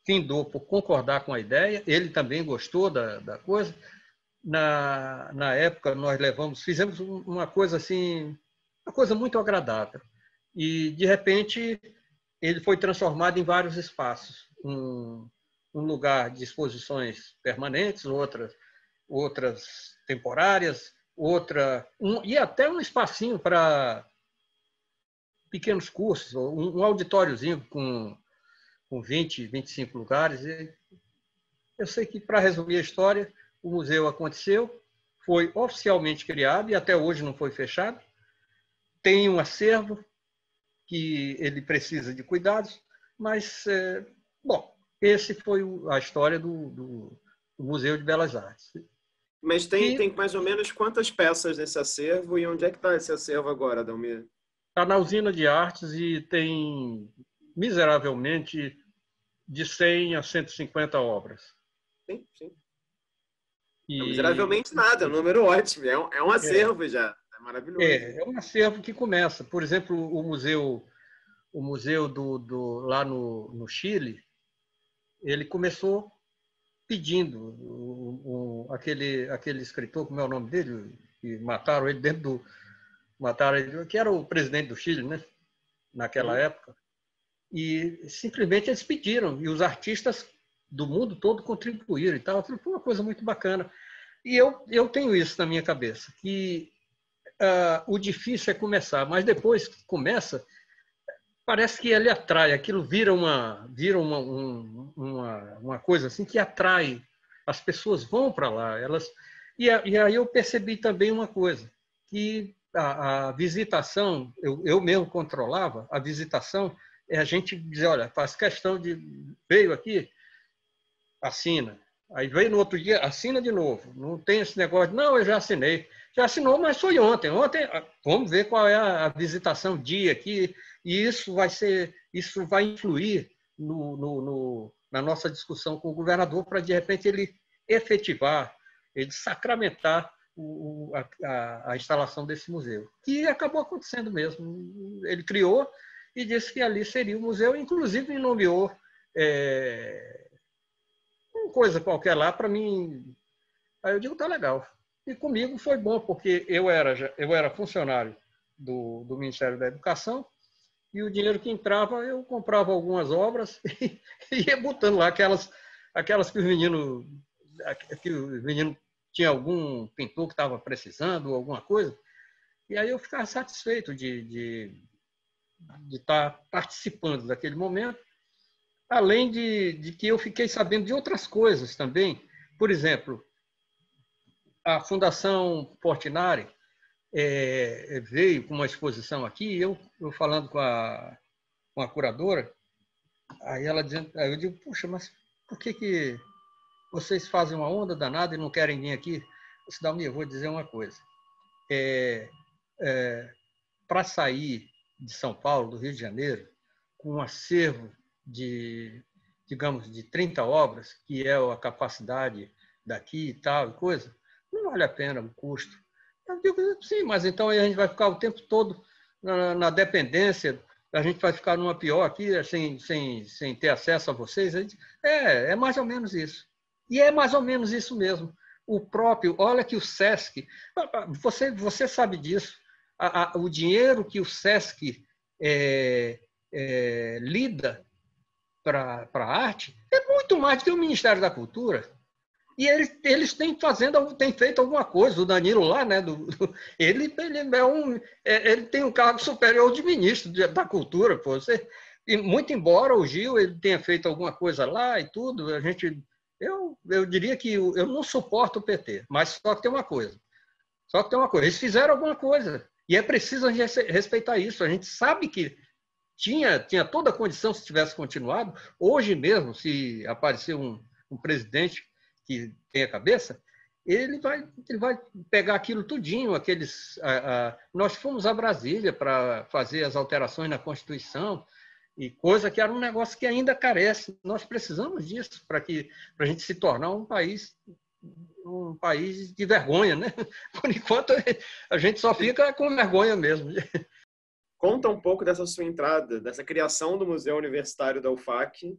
findou por concordar com a ideia, ele também gostou da, da coisa. Na, na época, nós levamos, fizemos uma coisa assim, uma coisa muito agradável. E, de repente, ele foi transformado em vários espaços. Um, um lugar de exposições permanentes, outras, outras temporárias, outra um, e até um espacinho para pequenos cursos, um, um auditóriozinho com com 20, 25 lugares. eu sei que, para resumir a história, o museu aconteceu, foi oficialmente criado e até hoje não foi fechado. Tem um acervo que ele precisa de cuidados, mas, é, bom, esse foi a história do, do, do Museu de Belas Artes. Mas tem, e, tem mais ou menos quantas peças nesse acervo e onde é que está esse acervo agora, Dalmir? Está na usina de artes e tem miseravelmente de 100 a 150 obras. Sim, sim. E... miseravelmente nada, é um número ótimo, é um, é um é. acervo é, já, é maravilhoso. É, é um acervo que começa. Por exemplo, o museu, o museu do, do lá no, no Chile, ele começou pedindo o, o, aquele aquele escritor, como é o nome dele, que mataram ele dentro do mataram ele, que era o presidente do Chile, né? Naquela uhum. época. E simplesmente eles pediram, e os artistas do mundo todo contribuíram e tal. Foi uma coisa muito bacana. E eu, eu tenho isso na minha cabeça, que uh, o difícil é começar, mas depois que começa, parece que ele atrai, aquilo vira uma, vira uma, um, uma, uma coisa assim que atrai. As pessoas vão para lá. Elas... E, e aí eu percebi também uma coisa, que a, a, visitação, eu, eu mesmo controlava a visitação, é a gente dizer, olha, faz questão de veio aqui, assina. Aí veio no outro dia, assina de novo. Não tem esse negócio, de, não, eu já assinei. Já assinou, mas foi ontem. Ontem, ah, vamos ver qual é a visitação dia aqui, e isso vai ser, isso vai influir no, no, no na nossa discussão com o governador para, de repente, ele efetivar, ele sacramentar o, a, a, a instalação desse museu. Que acabou acontecendo mesmo. Ele criou, e disse que ali seria o museu, inclusive nomeou é, uma coisa qualquer lá para mim. Aí eu digo, tá legal. E comigo foi bom, porque eu era, eu era funcionário do, do Ministério da Educação e o dinheiro que entrava eu comprava algumas obras e, e ia botando lá aquelas, aquelas que os meninos que o menino tinha algum pintor que estava precisando ou alguma coisa. E aí eu ficava satisfeito de, de de estar tá participando daquele momento, além de, de que eu fiquei sabendo de outras coisas também. Por exemplo, a Fundação Portinari é, é, veio com uma exposição aqui, eu, eu falando com a, com a curadora, aí ela dizendo, aí eu digo, puxa, mas por que, que vocês fazem uma onda danada e não querem vir aqui? Cidalmi, eu vou dizer uma coisa. É, é, Para sair de São Paulo, do Rio de Janeiro, com um acervo de, digamos, de 30 obras, que é a capacidade daqui e tal e coisa, não vale a pena o custo. Eu digo, sim, mas então a gente vai ficar o tempo todo na, na dependência, a gente vai ficar numa pior aqui, é, sem, sem, sem ter acesso a vocês. A gente, é, é mais ou menos isso. E é mais ou menos isso mesmo. O próprio, olha que o SESC, ah, ah, você, você sabe disso, a, a, o dinheiro que o SESC é, é, lida para a arte é muito mais do que o Ministério da Cultura. E eles, eles têm, fazendo, têm feito alguma coisa, o Danilo lá, né? Do, do, ele, ele, é um, é, ele tem um cargo superior de ministro da cultura, pô. Você, e muito embora o Gil ele tenha feito alguma coisa lá e tudo, a gente. Eu, eu diria que eu, eu não suporto o PT, mas só que tem uma coisa. Só que tem uma coisa, eles fizeram alguma coisa. E é preciso a gente respeitar isso. A gente sabe que tinha, tinha toda a condição se tivesse continuado. Hoje mesmo, se aparecer um, um presidente que tem a cabeça, ele vai, ele vai pegar aquilo tudinho, aqueles. A, a... nós fomos a Brasília para fazer as alterações na Constituição e coisa que era um negócio que ainda carece. Nós precisamos disso para que para a gente se tornar um país um país de vergonha, né? Por enquanto, a gente só fica com vergonha mesmo. Conta um pouco dessa sua entrada, dessa criação do Museu Universitário da UFAC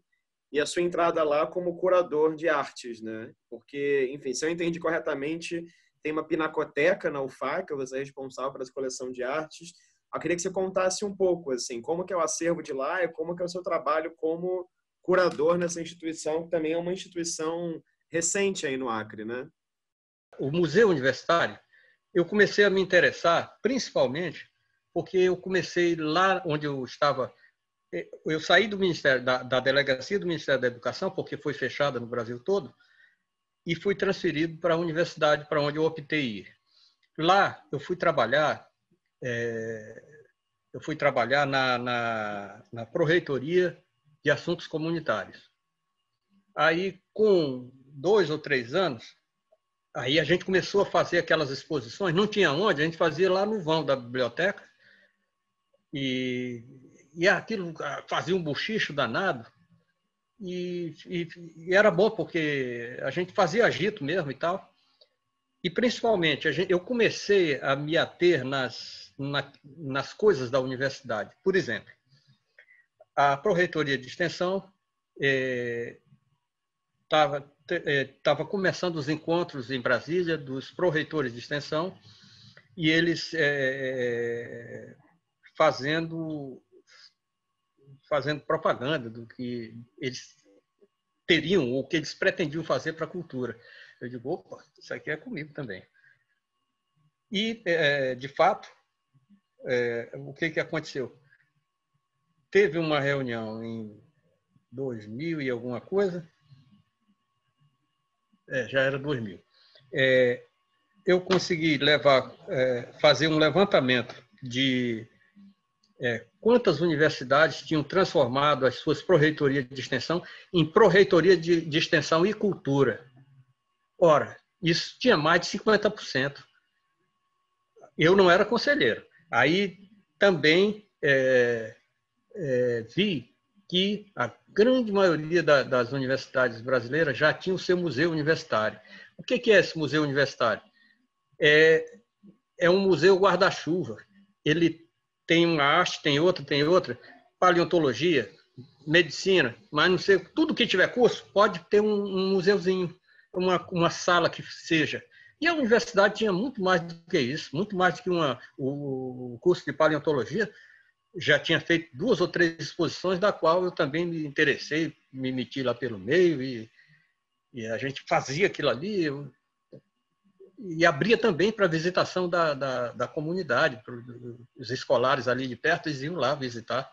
e a sua entrada lá como curador de artes, né? Porque, enfim, se eu entendi corretamente, tem uma pinacoteca na UFAC, você é responsável pela coleção de artes. Eu queria que você contasse um pouco, assim, como que é o acervo de lá e como que é o seu trabalho como curador nessa instituição, que também é uma instituição recente aí no Acre, né? O Museu Universitário, eu comecei a me interessar principalmente porque eu comecei lá onde eu estava. Eu saí do Ministério, da, da delegacia do Ministério da Educação, porque foi fechada no Brasil todo, e fui transferido para a universidade para onde eu optei ir. Lá eu fui trabalhar, é, eu fui trabalhar na, na, na Proreitoria de Assuntos Comunitários. Aí, com dois ou três anos, aí a gente começou a fazer aquelas exposições, não tinha onde, a gente fazia lá no vão da biblioteca. E, e aquilo ah, fazia um bochicho danado. E, e, e, era bom porque a gente fazia agito mesmo e tal. E principalmente, gente, eu comecei a me ater nas, na, nas coisas da universidade. Por exemplo, a Proreitoria de Extensão estava eh, estava eh, começando os encontros em Brasília dos proreitores de extensão e eles eh, eh, fazendo fazendo propaganda do que eles teriam ou que eles pretendiam fazer para a cultura. Eu digo, opa, isso aqui é comigo também. E, de fato, o que, que aconteceu? Teve uma reunião em 2000 e alguma coisa, é, já era 2000. É, eu consegui levar, é, fazer um levantamento de é, quantas universidades tinham transformado as suas proreitorias de extensão em proreitoria de, de, extensão e cultura. Ora, isso tinha mais de 50%. Eu não era conselheiro. Aí também é, é vi que a grande maioria da, das universidades brasileiras já tinha o seu museu universitário. O que, que é esse museu universitário? É, é um museu guarda-chuva. Ele tem uma arte, tem outra, tem outra, paleontologia, medicina, mas não sei, tudo que tiver curso pode ter um, um museuzinho, uma, uma sala que seja. E a universidade tinha muito mais do que isso, muito mais do que uma, o curso de paleontologia já tinha feito duas ou três exposições, da qual eu também me interessei, me meti lá pelo meio e, e a gente fazia aquilo ali. Eu, e abria também para visitação da, da, da comunidade, pro, os escolares ali de perto, eles iam lá visitar.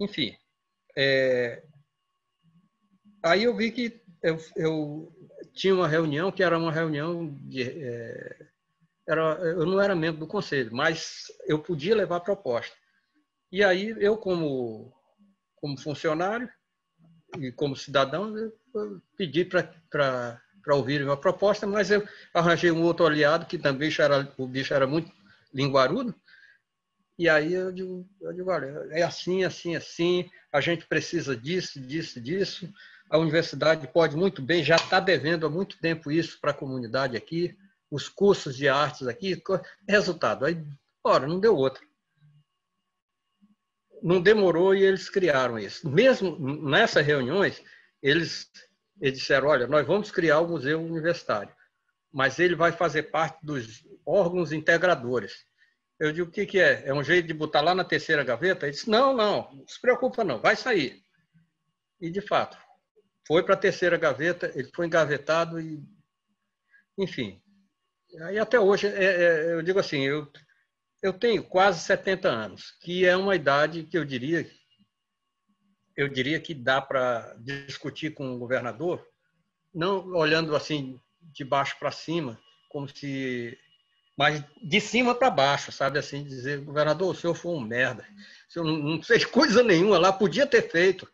Enfim, é, aí eu vi que eu, eu, tinha uma reunião que era uma reunião de, é, era, eu não era membro do conselho, mas eu podia levar proposta. E aí eu, como, como funcionário e como cidadão, eu, eu pedi para ouvir uma proposta, mas eu arranjei um outro aliado que também era, o bicho era muito linguarudo. E aí eu digo, eu digo, olha, é assim, assim, assim, a gente precisa disso, disso, disso. A universidade pode muito bem, já está devendo há muito tempo isso para a comunidade aqui os cursos de artes aqui, resultado. Aí, ora, não deu outro. Não demorou e eles criaram isso. Mesmo nessas reuniões, eles, eles disseram: olha, nós vamos criar o Museu Universitário, mas ele vai fazer parte dos órgãos integradores. Eu digo: o que, que é? É um jeito de botar lá na terceira gaveta? Ele disse: não, não, não se preocupa, não, vai sair. E, de fato, foi para a terceira gaveta, ele foi engavetado e. Enfim, e até hoje, é, é, eu digo assim, eu, eu tenho quase 70 anos, que é uma idade que eu diria, eu diria que dá para discutir com o governador, não olhando assim de baixo para cima, como se mas de cima para baixo, sabe assim, dizer, governador, o senhor foi um merda, o senhor não fez coisa nenhuma lá, podia ter feito,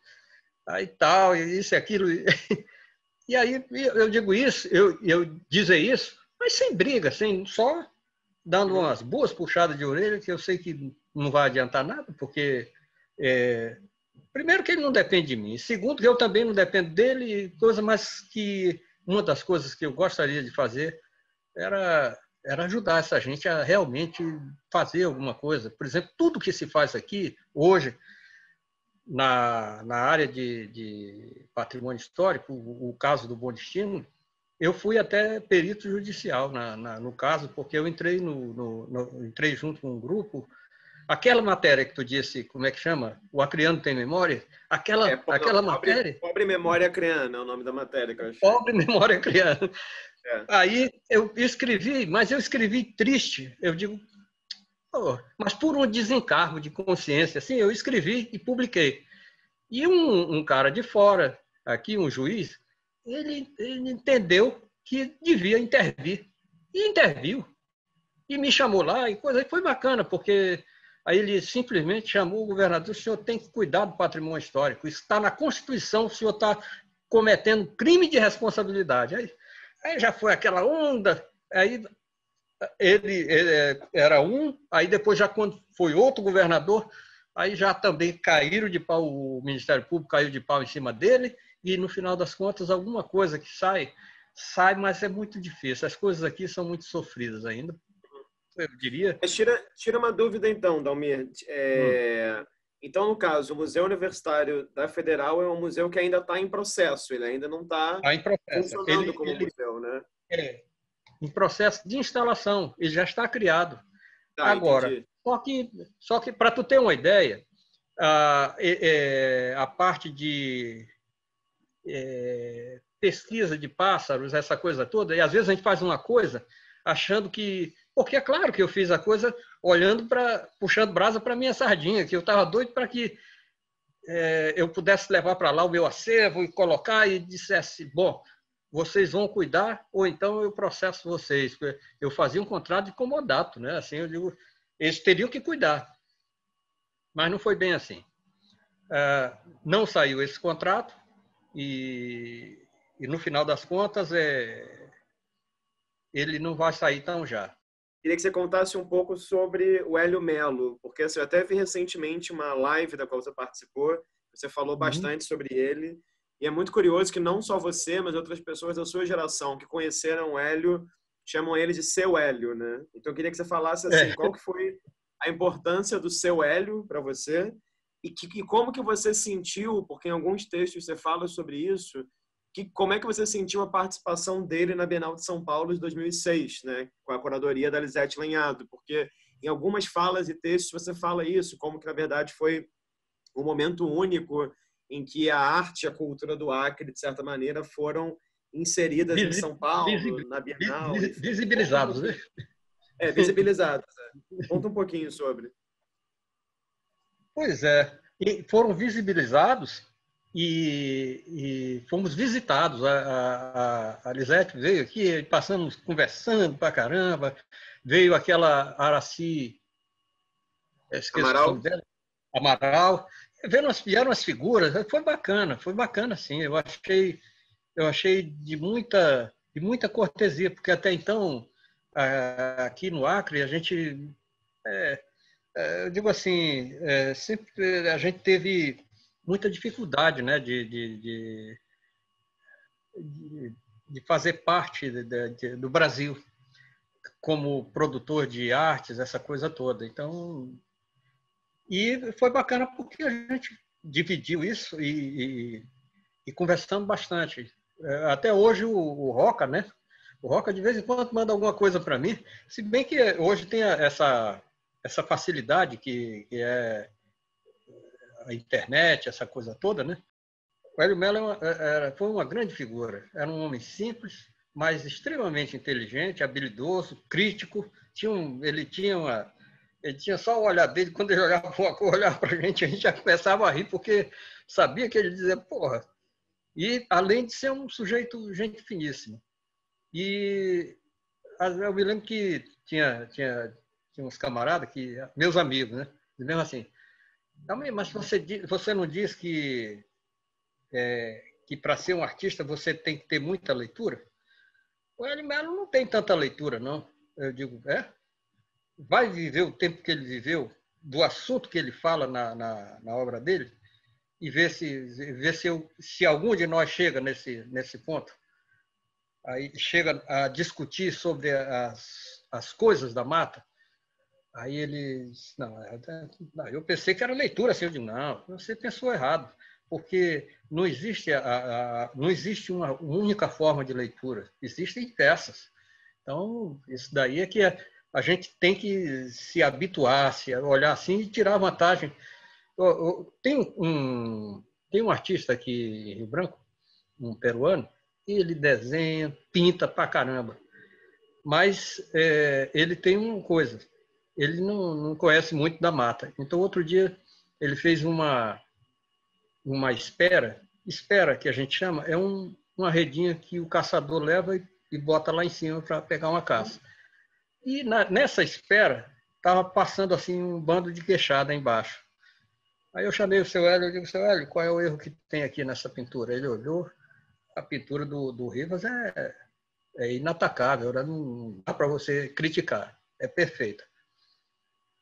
aí tal, isso e aquilo. E aí eu digo isso, eu, eu dizer isso, mas sem briga, sem só dando uhum. umas boas puxadas de orelha, que eu sei que não vai adiantar nada, porque é, primeiro que ele não depende de mim, segundo que eu também não dependo dele, coisa mais que uma das coisas que eu gostaria de fazer era era ajudar essa gente a realmente fazer alguma coisa. Por exemplo, tudo que se faz aqui hoje na, na área de, de patrimônio histórico, o, o caso do Bom Destino, eu fui até perito judicial na, na, no caso, porque eu entrei, no, no, no, entrei junto com um grupo. Aquela matéria que tu disse, como é que chama? O Acriano tem memória? Aquela, é, pobre, aquela matéria? Pobre Memória Acriana é o nome da matéria que eu achei. Pobre Memória Acriana. É. Aí eu escrevi, mas eu escrevi triste. Eu digo, oh, mas por um desencargo de consciência, assim, eu escrevi e publiquei. E um, um cara de fora, aqui, um juiz, ele, ele entendeu que devia intervir. E interviu. E me chamou lá, e coisa foi bacana, porque aí ele simplesmente chamou o governador, o senhor tem que cuidar do patrimônio histórico, isso está na Constituição, o senhor está cometendo crime de responsabilidade. Aí, aí já foi aquela onda, aí ele, ele, é, era um, aí depois já quando foi outro governador, aí já também caíram de pau, o Ministério Público caiu de pau em cima dele, e no final das contas alguma coisa que sai, sai, mas é muito difícil. As coisas aqui são muito sofridas ainda, eu diria. Mas tira, tira uma dúvida então, Dalmir. É, hum. Então, no caso, o Museu Universitário da Federal é um museu que ainda está em processo, ele ainda não está tá, tá processo ele, como ele, museu, né? É, em processo de instalação, ele já está criado. Tá, Agora, entendi. só que, só que para tu ter uma ideia, a, é, a parte de é, pesquisa de pássaros, essa coisa toda, e às vezes a gente faz uma coisa achando que. Porque é claro que eu fiz a coisa olhando para. puxando brasa para minha sardinha, que eu estava doido para que é, eu pudesse levar para lá o meu acervo e colocar e dissesse: bom, vocês vão cuidar ou então eu processo vocês. Eu fazia um contrato de comodato, né? Assim, eu digo, eles teriam que cuidar. Mas não foi bem assim. Ah, não saiu esse contrato, e, e no final das contas, é, ele não vai sair tão já. Queria que você contasse um pouco sobre o Hélio Melo, porque assim, eu até vi recentemente uma live da qual você participou, você falou uhum. bastante sobre ele, e é muito curioso que não só você, mas outras pessoas da sua geração que conheceram o Hélio, chamam ele de Seu Hélio, né? Então eu queria que você falasse assim, é. qual que foi a importância do Seu Hélio para você e, que, e como que você sentiu, porque em alguns textos você fala sobre isso, que como é que você sentiu a participação dele na Bienal de São Paulo de 2006, né, com a curadoria da Lisete Lenhado, porque em algumas falas e textos você fala isso, como que na verdade foi um momento único em que a arte e a cultura do Acre, de certa maneira, foram inseridas em São Paulo, na Bienal. visibilizados, né? É, visibilizados. É. Conta um pouquinho sobre. Pois é. E foram visibilizados e, e fomos visitados. A, a, a, Lisete veio aqui, passamos conversando pra caramba. Veio aquela Araci. Amaral. Amaral. Vieram as, vieram as figuras, foi bacana, foi bacana, sim. Eu achei, eu achei de muita, de muita cortesia, porque até então aqui no Acre a gente é, é, eu digo assim, é, sempre a gente teve muita dificuldade né, de, de, de, de fazer parte de, de, do Brasil como produtor de artes, essa coisa toda. Então, e foi bacana porque a gente dividiu isso e, e, e conversamos bastante. É, até hoje o, o Roca, né? O Roca de vez em quando manda alguma coisa para mim, se bem que hoje tem essa essa facilidade que, que, é a internet, essa coisa toda, né? O Hélio Melo é é, era, foi uma grande figura. Era um homem simples, mas extremamente inteligente, habilidoso, crítico. Tinha um, ele tinha uma, ele tinha só o olhar dele, quando ele olhava uma coisa, olhava para a gente, a gente já começava a rir, porque sabia que ele dizia, porra. E, além de ser um sujeito, gente finíssima. E eu me lembro que tinha, tinha tinha uns camaradas que, meus amigos, né? E mesmo assim, mas você, você não diz que, é, que para ser um artista você tem que ter muita leitura? O Hélio Melo não tem tanta leitura, não. Eu digo, é? Vai viver o tempo que ele viveu, do assunto que ele fala na, na, na obra dele, e ver se, ver se, eu, se algum de nós chega nesse, nesse ponto. Aí chega a discutir sobre as, as coisas da mata, Aí eles, não, é, é, eu pensei que era leitura, assim, eu não, você pensou errado, porque não existe, a, a, não existe uma única forma de leitura, existem diversas. Então, isso daí é que é, a gente tem que se habituar, se olhar assim e tirar vantagem. Eu, eu, tem, um, tem um artista aqui em Rio Branco, um peruano, ele desenha, pinta pra caramba. Mas é, ele tem uma coisa, ele não, não conhece muito da mata. Então, outro dia, ele fez uma, uma espera, espera que a gente chama, é um, uma redinha que o caçador leva e, e bota lá em cima para pegar uma caça. E na, nessa espera, estava passando assim um bando de queixada embaixo. Aí eu chamei o seu Hélio e digo, seu Hélio, qual é o erro que tem aqui nessa pintura? Ele olhou, a pintura do, do Rivas é, é inatacável, não dá para você criticar, é perfeita.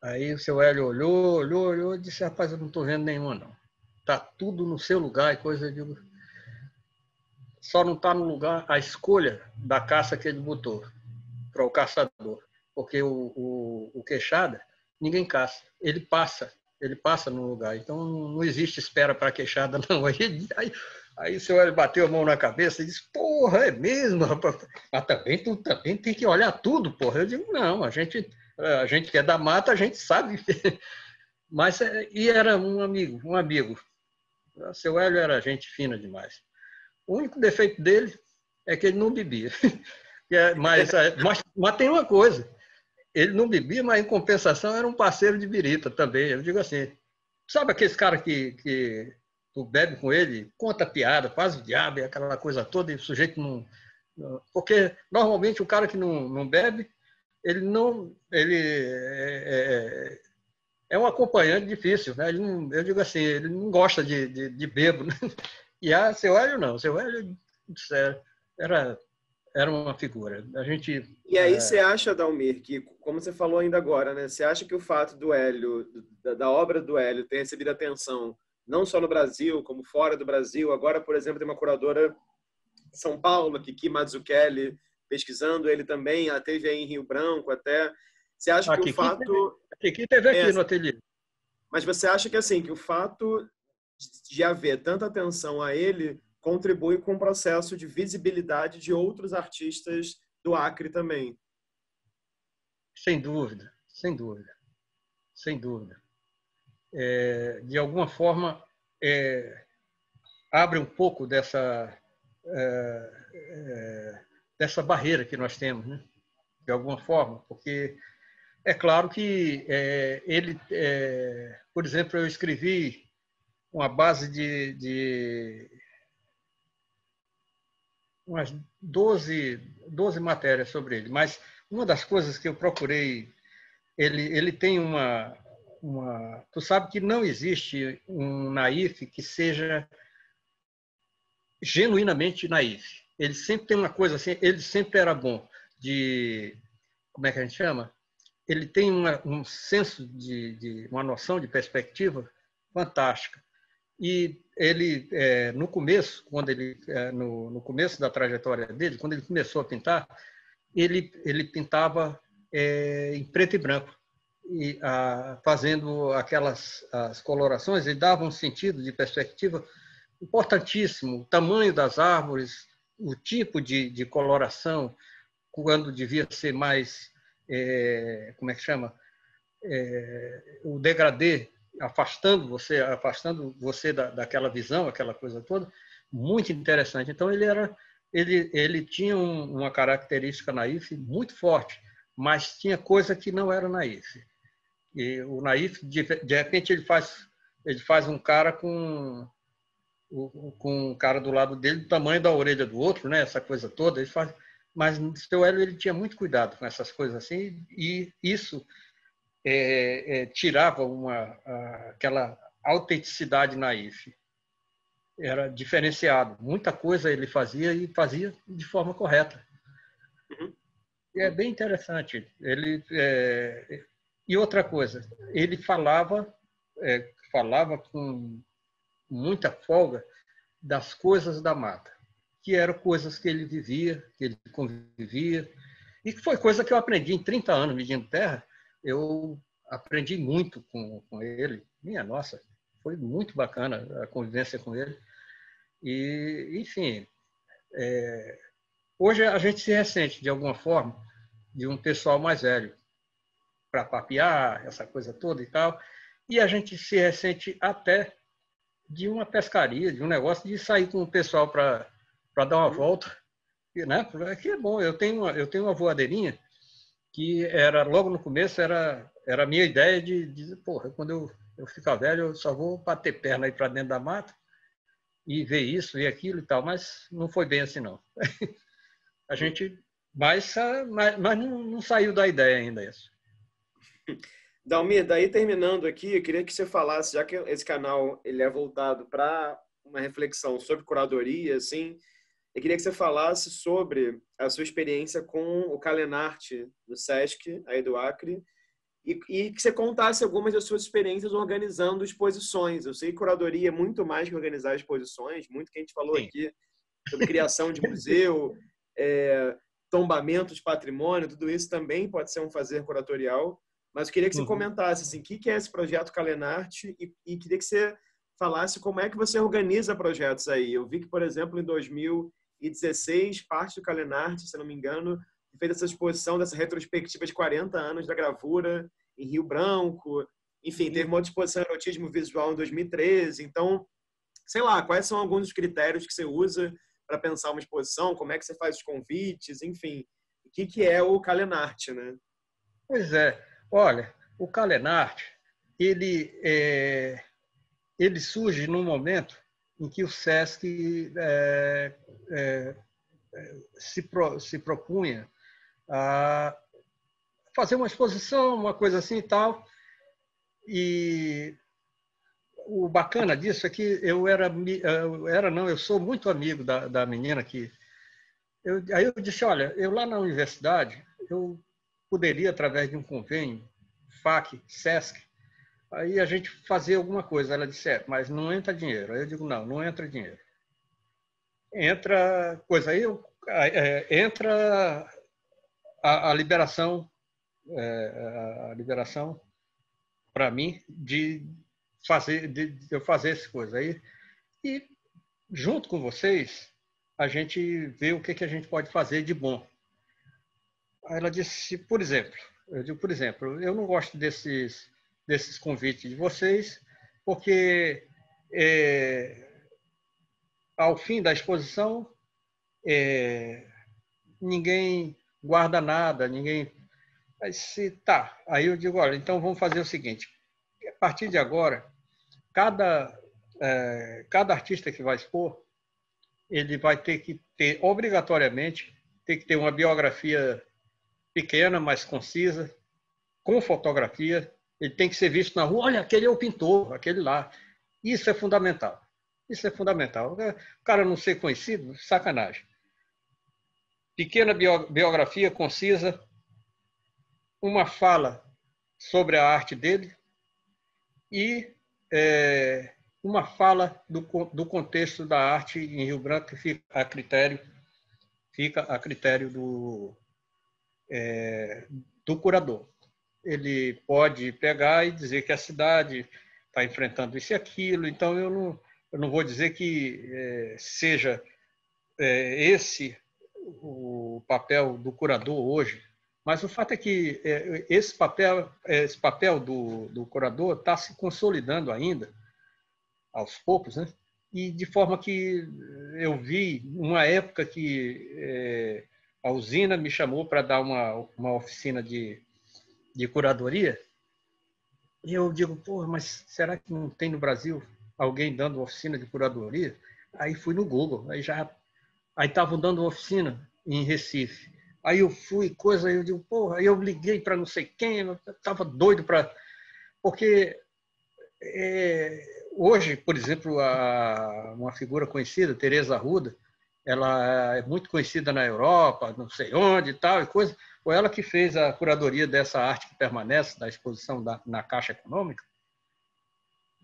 Aí o seu Hélio olhou, olhou, olhou e disse, rapaz, eu não estou vendo nenhuma, não. Está tudo no seu lugar e coisa de... Só não está no lugar a escolha da caça que ele botou para o caçador. Porque o, o, o queixada, ninguém caça. Ele passa, ele passa no lugar. Então não existe espera para queixada, não. Aí, aí, aí o seu Hélio bateu a mão na cabeça e disse, porra, é mesmo, rapaz. Mas também, tu, também tem que olhar tudo, porra. Eu digo, não, a gente é, a gente que é da mata, a gente sabe. Mas é, e era um amigo, um amigo. O seu Hélio era gente fina demais. O único defeito dele é que ele não bebia. É, mas, mas, mas tem uma coisa, ele não bebia, mas em compensação era um parceiro de birita também. Eu digo assim, sabe aqueles cara que, que tu bebe com ele, conta piada, faz o diabo, aquela coisa toda, e o sujeito não. não porque normalmente o cara que não, não bebe ele não. Ele é é, é, é, um acompanhante difícil. Né? Não, eu digo assim, ele não gosta de, de, de bebo. Né? E a seu Hélio não, seu Hélio é, era, era uma figura. A gente. E aí é... você acha, Dalmir, que, como você falou ainda agora, né? Você acha que o fato do Hélio, da, da obra do Hélio, ter recebido atenção não só no Brasil, como fora do Brasil. Agora, por exemplo, tem uma curadora São Paulo, Kiki Mazzucchelli, pesquisando. Ele também ah, teve aí em Rio Branco até. Você acha que, ah, o fato. aqui teve aqui é, no ateliê. Mas você acha que assim, que o fato de haver tanta atenção a ele contribui com o processo de visibilidade de outros artistas do Acre também? Sem dúvida, sem dúvida, sem dúvida. É, de alguma forma, é, abre um pouco dessa é, é dessa barreira que nós temos, né? de alguma forma, porque é claro que é, ele, é, por exemplo, eu escrevi uma base de, de umas 12, 12 matérias sobre ele, mas uma das coisas que eu procurei, ele, ele tem uma, uma. Tu sabe que não existe um naif que seja genuinamente naif ele sempre tem uma coisa assim, ele sempre era bom de, como é que a gente chama? Ele tem uma, um senso de, de, uma noção de perspectiva fantástica. E ele, é, no começo, quando ele, é, no, no, começo da trajetória dele, quando ele começou a pintar, ele, ele pintava é, em preto e branco. E, a, fazendo aquelas as colorações, ele dava um sentido de perspectiva importantíssimo. O tamanho das árvores, o tipo de, de coloração, quando devia ser mais, é, como é que chama? É, o degradê, afastando você, afastando você da, daquela visão, aquela coisa toda, muito interessante. Então ele era, ele, ele tinha um, uma característica naif muito forte, mas tinha coisa que não era naif. E o naif de, de repente ele faz, ele faz um cara com com o cara do lado dele do tamanho da orelha do outro, né? Essa coisa toda. Ele faz... Mas o seu Hélio ele tinha muito cuidado com essas coisas assim e isso é, é, tirava uma, aquela autenticidade na IFE. Era diferenciado. Muita coisa ele fazia e fazia de forma correta. Uhum. E é bem interessante. Ele é... E outra coisa, ele falava, é, falava com muita folga das coisas da mata, que eram coisas que ele vivia, que ele convivia, e que foi coisa que eu aprendi em 30 anos medindo terra. Eu aprendi muito com, com ele. Minha nossa, foi muito bacana a convivência com ele. E, enfim, é, hoje a gente se ressente, de alguma forma, de um pessoal mais velho para papear, essa coisa toda e tal. E a gente se ressente até de uma pescaria, de um negócio, de sair com o pessoal para dar uma volta. Né? Que é bom. Eu tenho, uma, eu tenho uma voadeirinha que era, logo no começo, era, era a minha ideia de, dizer porra, quando eu, eu ficar velho, eu só vou bater perna aí para dentro da mata e ver isso e aquilo e tal, mas não foi bem assim, não. a gente, mas, mas, mas não, não saiu da ideia ainda isso. Dalmir, daí terminando aqui, eu queria que você falasse, já que esse canal ele é voltado para uma reflexão sobre curadoria, assim, eu queria que você falasse sobre a sua experiência com o Calenarte do SESC, aí do Acre, e, e, que você contasse algumas das suas experiências organizando exposições. Eu sei que curadoria é muito mais que organizar exposições, muito que a gente falou Sim. aqui sobre criação de museu, é, tombamento de patrimônio, tudo isso também pode ser um fazer curatorial. Mas eu queria que você uhum. comentasse assim, o que, que é esse projeto Calenarte e, e queria que você falasse como é que você organiza projetos aí. Eu vi que, por exemplo, em 2016, parte do Calenarte, se não me engano, fez essa exposição dessa retrospectiva de 40 anos da gravura em Rio Branco. Enfim, teve uma exposição de erotismo visual em 2013. Então, sei lá, quais são alguns dos critérios que você usa para pensar uma exposição? Como é que você faz os convites? Enfim, o que, que é o Calenarte, né? Pois é. Olha, o Calenart, ele, é, ele surge num momento em que o SESC é, é, é, se, pro, se propunha a fazer uma exposição, uma coisa assim e tal. E o bacana disso é que eu era, eu era não, eu sou muito amigo da, da menina que. Eu, aí eu disse: olha, eu lá na universidade, eu poderia, através de um convênio, FAC, SESC, aí a gente fazia alguma coisa. Ela disse, é, mas não entra dinheiro. Aí eu digo, não, não entra dinheiro. Entra coisa aí, é, entra a, a liberação, é, a liberação para mim de fazer, de, de eu fazer essas coisas aí. E junto com vocês, a gente vê o que, que a gente pode fazer de bom. Aí ela disse, por exemplo, eu digo, por exemplo, eu não gosto desses, desses convites de vocês, porque é, ao fim da exposição, é, ninguém guarda nada, ninguém. Aí se tá, aí eu digo, olha, então vamos fazer o seguinte: a partir de agora, cada é, cada artista que vai expor, ele vai ter que ter obrigatoriamente ter que ter uma biografia pequena, mas concisa, com fotografia. Ele tem que ser visto na rua. Olha, aquele é o pintor, aquele lá. Isso é fundamental. Isso é fundamental. É, o cara não ser conhecido, sacanagem. Pequena biografia concisa, uma fala sobre a arte dele e é, uma fala do, do contexto da arte em Rio Branco que fica a critério, fica a critério do, é, do curador. Ele pode pegar e dizer que a cidade está enfrentando isso e aquilo, então eu não, eu não vou dizer que é, seja é, esse o papel do curador hoje, mas o fato é que é, esse papel, esse papel do, do curador está se consolidando ainda, aos poucos, né? e de forma que eu vi uma época que é, a usina me chamou para dar uma, uma oficina de, de curadoria. E eu digo, pô, mas será que não tem no Brasil alguém dando oficina de curadoria? Aí fui no Google, aí já aí estavam dando oficina em Recife. Aí eu fui, coisa, aí eu digo, porra, aí eu liguei para não sei quem, eu estava doido para. Porque é, hoje, por exemplo, a, uma figura conhecida, Tereza Arruda, ela é muito conhecida na Europa, não sei onde e tal, e coisa. Foi ela que fez a curadoria dessa arte que permanece, da exposição da, na Caixa Econômica.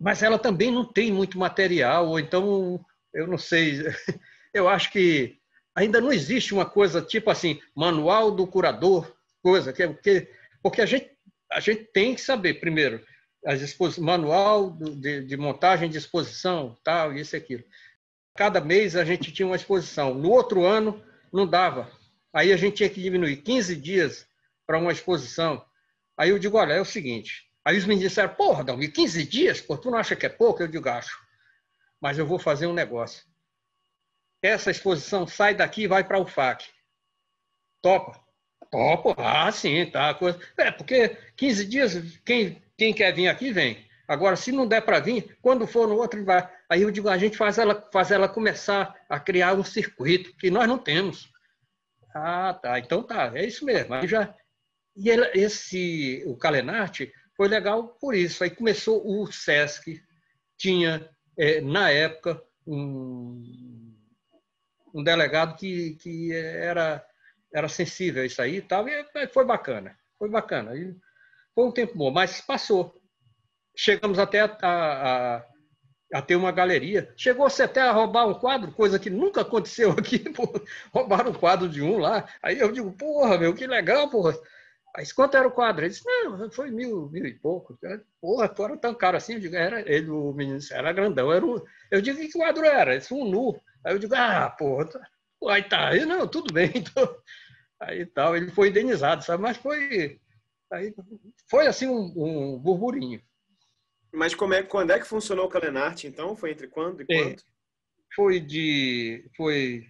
Mas ela também não tem muito material, ou então, eu não sei, eu acho que ainda não existe uma coisa tipo assim, manual do curador, coisa, que, é, que, porque a gente, a gente tem que saber, primeiro, as manual de, de montagem de exposição, tal, isso e aquilo cada mês a gente tinha uma exposição. No outro ano, não dava. Aí a gente tinha que diminuir 15 dias para uma exposição. Aí eu digo, olha, é o seguinte. Aí os meninos disseram, porra, Dalmi, 15 dias? Pô, tu não acha que é pouco? Eu digo, acho. Mas eu vou fazer um negócio. Essa exposição sai daqui e vai para o FAC. Topa? Topa? ah, sim, tá. É, porque 15 dias, quem, quem quer vir aqui, vem. Agora, se não der para vir, quando for no outro, vai. Aí eu digo, a gente faz ela, faz ela começar a criar um circuito que nós não temos. Ah, tá. Então tá, é isso mesmo. Aí já. E ele, esse, o Calenarte foi legal por isso. Aí começou o SESC, tinha, é, na época, um, um delegado que, que era, era sensível a isso aí e tal, e é, foi bacana. Foi bacana. E foi um tempo bom, mas passou chegamos até a, a, a, ter uma galeria. Chegou-se até a roubar um quadro, coisa que nunca aconteceu aqui. Pô, roubaram o um quadro de um lá. Aí eu digo, porra, meu, que legal, porra. Mas quanto era o quadro? Ele disse, não, foi mil, mil e pouco. Porra, foram tão caro assim. Eu digo, era, ele, o menino, era grandão. Era um, eu digo, que quadro era? Ele disse, um nu. Aí eu digo, ah, porra. Tá, aí tá, aí não, tudo bem. Então, aí tal, ele foi indenizado, sabe? Mas foi, aí, foi assim um, um burburinho. Mas como é, quando é que funcionou o Calenarte, então? Foi entre quando e quando? Foi de. Foi,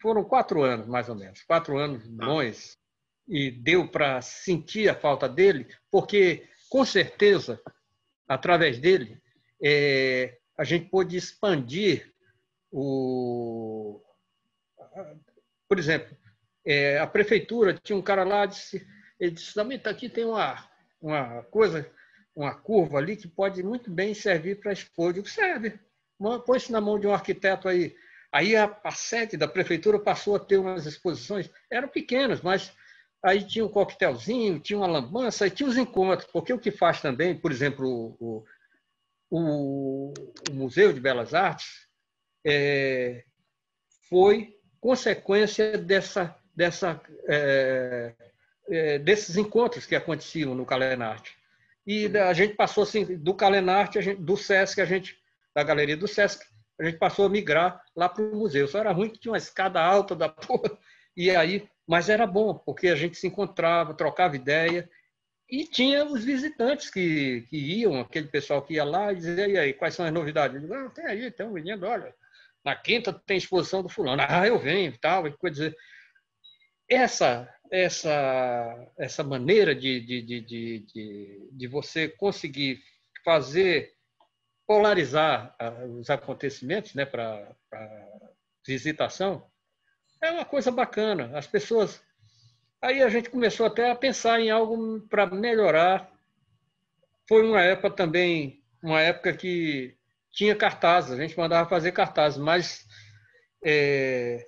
foram quatro anos, mais ou menos. Quatro anos ah. bons. E deu para sentir a falta dele, porque, com certeza, através dele, é, a gente pôde expandir o. Por exemplo, é, a prefeitura tinha um cara lá, disse, ele disse: também está aqui tem uma, uma coisa uma curva ali que pode muito bem servir para expor. Eu digo, serve. Põe isso na mão de um arquiteto aí. Aí a, a sede da prefeitura passou a ter umas exposições, eram pequenas, mas aí tinha um coquetelzinho, tinha uma lambança, e tinha os encontros, porque o que faz também, por exemplo, o, o, o Museu de Belas Artes é, foi consequência dessa, dessa, é, é, desses encontros que aconteciam no Calenarte. E a gente passou assim, do Calenarte, gente, do Sesc, a gente, da galeria do Sesc, a gente passou a migrar lá para o museu. Só era ruim que tinha uma escada alta da porra. E aí, mas era bom, porque a gente se encontrava, trocava ideia. E tinha os visitantes que, que iam, aquele pessoal que ia lá e dizia, e aí, quais são as novidades? Eu digo, ah, tem aí, tem um menino, olha, na quinta tem exposição do fulano. Ah, eu venho e tal. E, quer dizer, essa essa, essa maneira de, de, de, de, de você conseguir fazer polarizar ah, os acontecimentos né, para visitação é uma coisa bacana. As pessoas. Aí a gente começou até a pensar em algo para melhorar. Foi uma época também, uma época que tinha cartazes, a gente mandava fazer cartazes, mas é,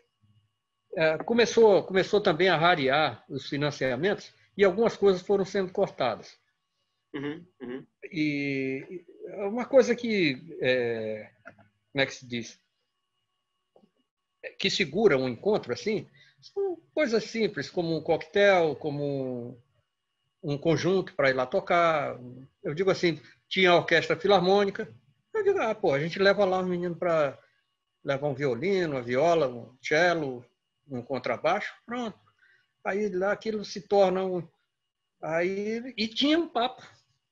é, começou, começou também a rarear os financiamentos e algumas coisas foram sendo cortadas. Uhum, uhum. E uma coisa que, é, como é que se diz, que segura um encontro assim, são coisas simples, como um coquetel, como um, um conjunto para ir lá tocar. Eu digo assim, tinha a orquestra filarmônica, eu digo, ah, pô, a gente leva lá um menino para levar um violino, uma viola, um cello, um contrabaixo, pronto. Aí lá aquilo se torna um. Aí, e tinha um papo,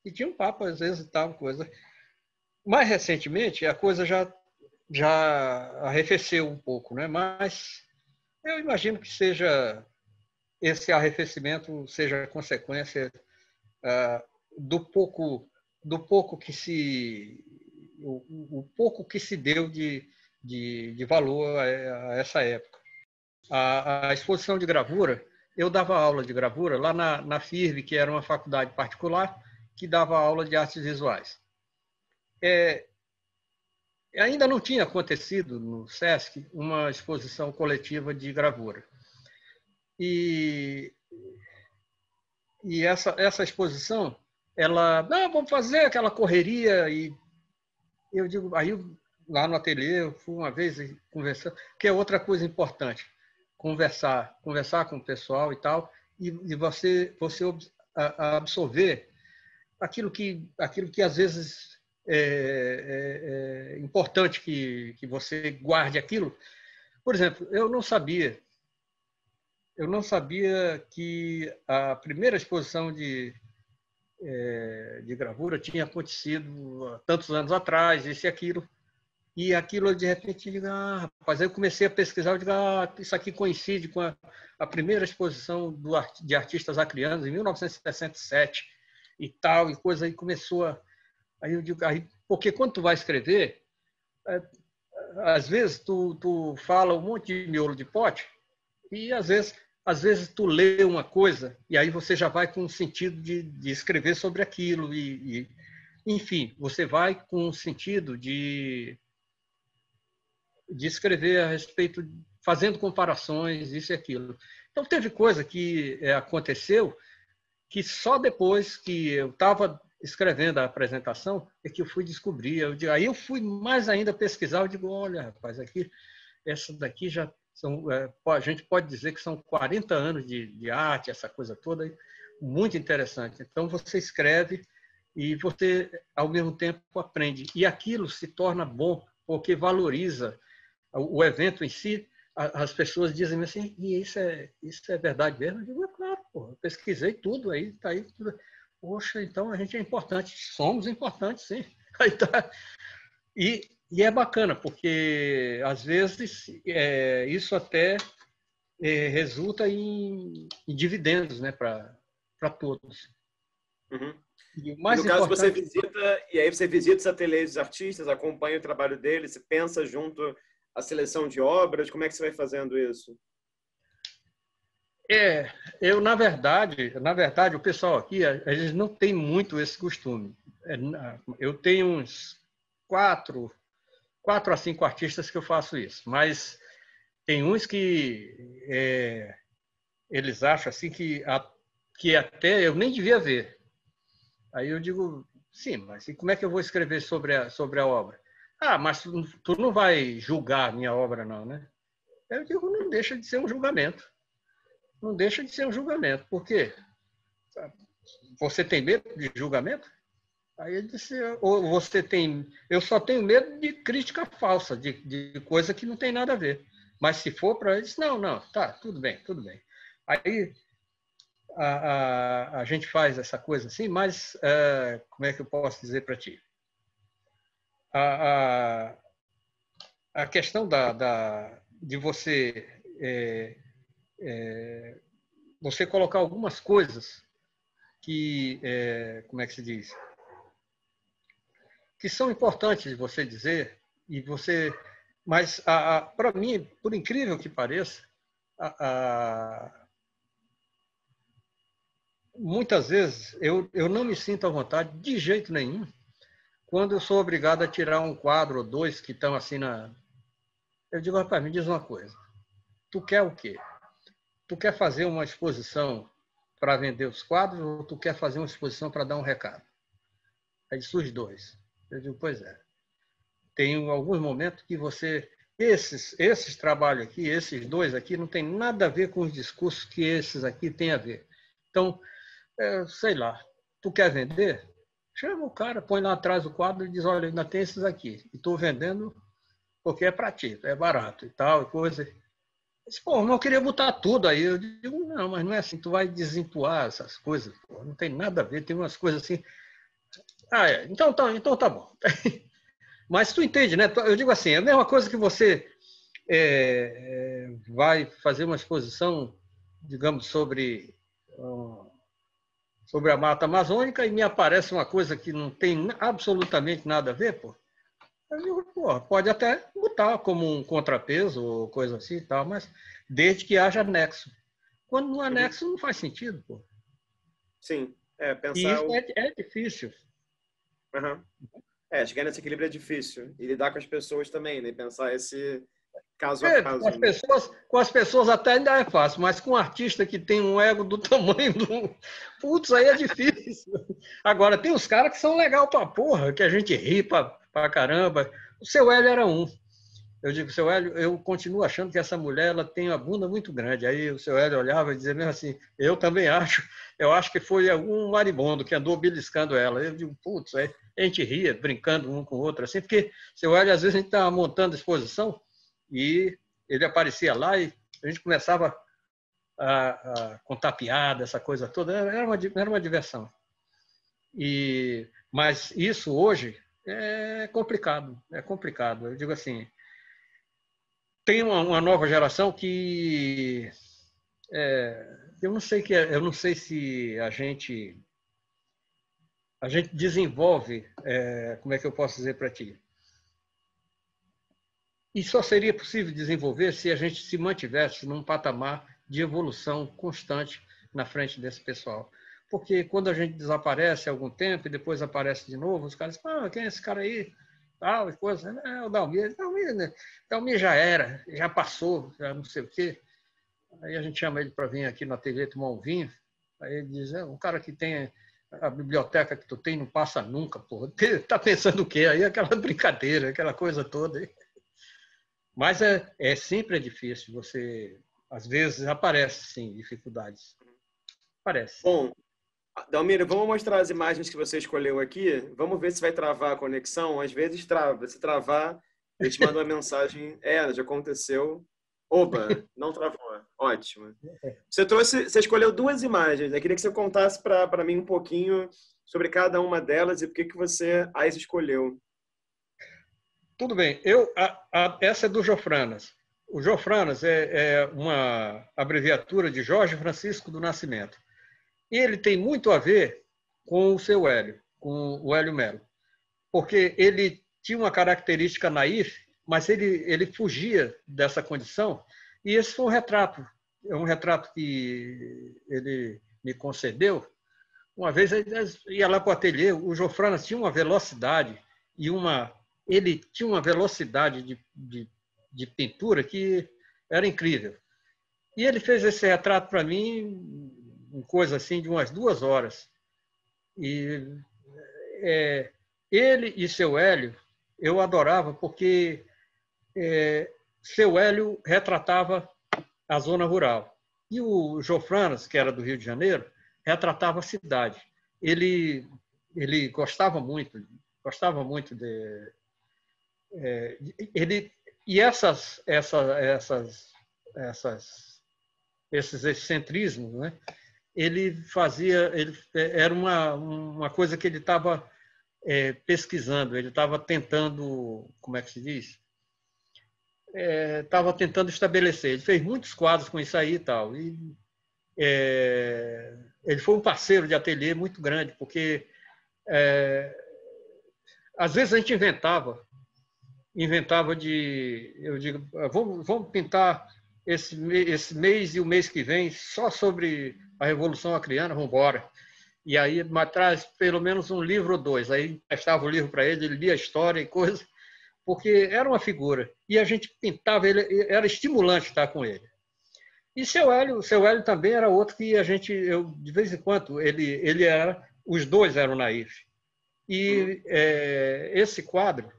e tinha um papo, às vezes, tal coisa. Mais recentemente, a coisa já, já arrefeceu um pouco, né? mas eu imagino que seja esse arrefecimento seja consequência ah, do pouco do pouco que se o, o pouco que se deu de, de, de valor a, a essa época a, a exposição de gravura, eu dava aula de gravura lá na, na que era uma faculdade particular, que dava aula de artes visuais. É, ainda não tinha acontecido no SESC uma exposição coletiva de gravura. E, e essa, essa exposição, ela, vamos fazer aquela correria e eu digo, aí lá no ateliê, eu fui uma vez conversando, que é outra coisa importante conversar, conversar com o pessoal e tal, e, e você, você absorver aquilo que, aquilo que às vezes é, é, é importante que, que você guarde aquilo. Por exemplo, eu não sabia, eu não sabia que a primeira exposição de, é, de gravura tinha acontecido tantos anos atrás, isso e aquilo. E aquilo, de repente, eu digo, ah, rapaz, aí eu comecei a pesquisar, eu digo, ah, isso aqui coincide com a, a primeira exposição do, de artistas acrianos, em 1967 e tal, e coisa aí começou a... Aí eu digo, aí, porque quando tu vai escrever, é, às vezes tu, tu fala um monte de miolo de pote e às vezes às vezes tu lê uma coisa e aí você já vai com o sentido de, de escrever sobre aquilo e, e, enfim você vai com o sentido de de escrever a respeito, fazendo comparações, isso e aquilo. Então, teve coisa que é, aconteceu que só depois que eu estava escrevendo a apresentação é que eu fui descobrir. Eu digo, aí eu fui mais ainda pesquisar. Eu digo, olha, rapaz, aqui, essa daqui já são, é, a gente pode dizer que são 40 anos de, de arte, essa coisa toda, muito interessante. Então, você escreve e você, ao mesmo tempo, aprende. E aquilo se torna bom, porque valoriza o evento em si, as pessoas dizem assim, e isso é, isso é verdade mesmo? Eu digo, é claro, pô, pesquisei tudo aí, está aí. Tudo. Poxa, então a gente é importante, somos importantes, sim. Aí tá. e, e é bacana, porque às vezes é, isso até é, resulta em, em, dividendos né, para todos. Uhum. E no caso, você visita, e aí você visita os ateliês dos artistas, acompanha o trabalho deles, pensa junto a seleção de obras? Como é que você vai fazendo isso? É, eu na verdade, na verdade, o pessoal aqui, a gente não tem muito esse costume. É, eu tenho uns quatro, quatro a cinco artistas que eu faço isso, mas tem uns que é, eles acham assim que, a, que até eu nem devia ver. Aí eu digo, sim, mas como é que eu vou escrever sobre a, sobre a obra? Ah, mas tu, não vai julgar minha obra, não, né? Eu digo, não deixa de ser um julgamento. Não deixa de ser um julgamento. Por quê? Você tem medo de julgamento? Aí ele disse, ou você tem. Eu só tenho medo de crítica falsa, de, de coisa que não tem nada a ver. Mas se for para eles, não, não, tá, tudo bem, tudo bem. Aí a, a, a gente faz essa coisa assim, mas uh, como é que eu posso dizer para ti? a, a, a questão da, da, de você, é, é, você colocar algumas coisas que, é, como é que se diz, que são importantes você dizer e você, mas para mim, por incrível que pareça, a, a, muitas vezes eu, eu não me sinto à vontade de jeito nenhum quando eu sou obrigado a tirar um quadro ou dois que estão assim na. Eu digo, rapaz, me diz uma coisa. Tu quer o quê? Tu quer fazer uma exposição para vender os quadros ou tu quer fazer uma exposição para dar um recado? Aí disse os dois. Eu digo, pois é. Tem alguns momentos que você. Esses, esses trabalhos aqui, esses dois aqui, não tem nada a ver com os discursos que esses aqui têm a ver. Então, é, sei lá, tu quer vender? Chama o cara, põe lá atrás o quadro e diz, olha, ainda tem esses aqui. E estou vendendo porque é para ti, é barato e tal, e coisa. disse, pô, não queria botar tudo aí. Eu digo, não, mas não é assim, tu vai desentuar essas coisas, pô, não tem nada a ver, tem umas coisas assim. Ah, é, então tá, então tá bom. mas tu entende, né? Eu digo assim, é a mesma coisa que você é, é vai fazer uma exposição, digamos, sobre. Ah, sobre a Mata Amazônica e me aparece uma coisa que não tem absolutamente nada a ver, pô. pô pode até botar como um contrapeso ou coisa assim e tal, mas desde que haja anexo. Quando no uhum. anexo não faz sentido, pô. Sim, é, pensar... E isso o... é, é, difícil. Uhum. É, chegar nesse equilíbrio é difícil. E lidar com as pessoas também, né? Pensar esse caso é, a caso. Com as, né? pessoas, com as pessoas até ainda é fácil, mas com um artista que tem um ego do tamanho do. Putz, aí é difícil. Agora, tem os caras que são legal pra porra, que a gente ri pra, pra caramba. O seu Hélio era um. Eu digo, seu Hélio, eu continuo achando que essa mulher ela tem uma bunda muito grande. Aí o seu Hélio olhava e dizia mesmo assim, eu também acho, eu acho que foi algum maribondo que andou beliscando ela. Eu digo, putz, é, a gente ria, brincando um com o outro, assim, porque seu Hélio, às vezes, a gente estava tá montando exposição, e ele aparecia lá e a gente começava a, a contar piada, essa coisa toda. Era uma, era uma diversão. E, mas isso hoje é complicado, é complicado. Eu digo assim, tem uma, uma nova geração que é, eu não sei que é, eu não sei se a gente a gente desenvolve, é, como é que eu posso dizer para ti? E só seria possível desenvolver se a gente se mantivesse num patamar de evolução constante na frente desse pessoal. Porque quando a gente desaparece algum tempo e depois aparece de novo, os caras dizem, ah, quem é esse cara aí? Tal, e coisa. É, é o Dalmir. Dalmir, né? Dalmir já era, já passou, já não sei o quê. Aí a gente chama ele para vir aqui na TV tomar um vinho. Aí ele diz, é um cara que tem a biblioteca que tu tem não passa nunca, porra. Tá pensando o quê? Aí aquela brincadeira, aquela coisa toda. Mas é, é sempre é difícil. Você às vezes aparece sim dificuldades. Aparece. Bom, Dalmira, vamos mostrar as imagens que você escolheu aqui. Vamos ver se vai travar a conexão. Às vezes trava. Se travar, eu te manda uma mensagem. É, já aconteceu. Oba, não travou. Ótimo. Você trouxe, você escolheu duas imagens. Eu queria que você contasse para mim um pouquinho sobre cada uma delas e por que que você as escolheu. Tudo bem. Eu, a, a, essa é do Jofranas. O Jofranas é, é, uma abreviatura de Jorge Francisco do Nascimento. E ele tem muito a ver com o seu Hélio, com o Hélio Melo. Porque ele tinha uma característica naif, mas ele, ele fugia dessa condição. E esse foi um retrato. É um retrato que ele me concedeu. Uma vez, ia lá para o ateliê, o Jofranas tinha uma velocidade e uma ele tinha uma velocidade de, de, de pintura que era incrível. E ele fez esse retrato para mim, em coisa assim, de umas duas horas. E é, ele e seu Hélio, eu adorava, porque é, seu Hélio retratava a zona rural. E o Jofranas, que era do Rio de Janeiro, retratava a cidade. Ele, ele gostava muito, gostava muito de, ele, é, e essas, essas, essas, esses excentrismos, né? ele fazia, ele, é, era uma, uma coisa que ele estava é, pesquisando, ele estava tentando, como é que se diz? Estava é, tentando estabelecer. Ele fez muitos quadros com isso aí e tal. E, é, ele foi um parceiro de ateliê muito grande, porque é, às vezes a gente inventava inventava de. Eu digo, ah, vamos, vamos pintar esse, esse mês e o mês que vem só sobre a Revolução Acriana, vamos embora. E aí traz pelo menos um livro ou dois. Aí emprestava o livro para ele, ele lia a história e coisa, porque era uma figura. E a gente pintava ele, era estimulante estar com ele. E seu Hélio, seu Hélio também era outro que a gente, eu, de vez em quando, ele, ele era, os dois eram naif. E hum. é, esse quadro,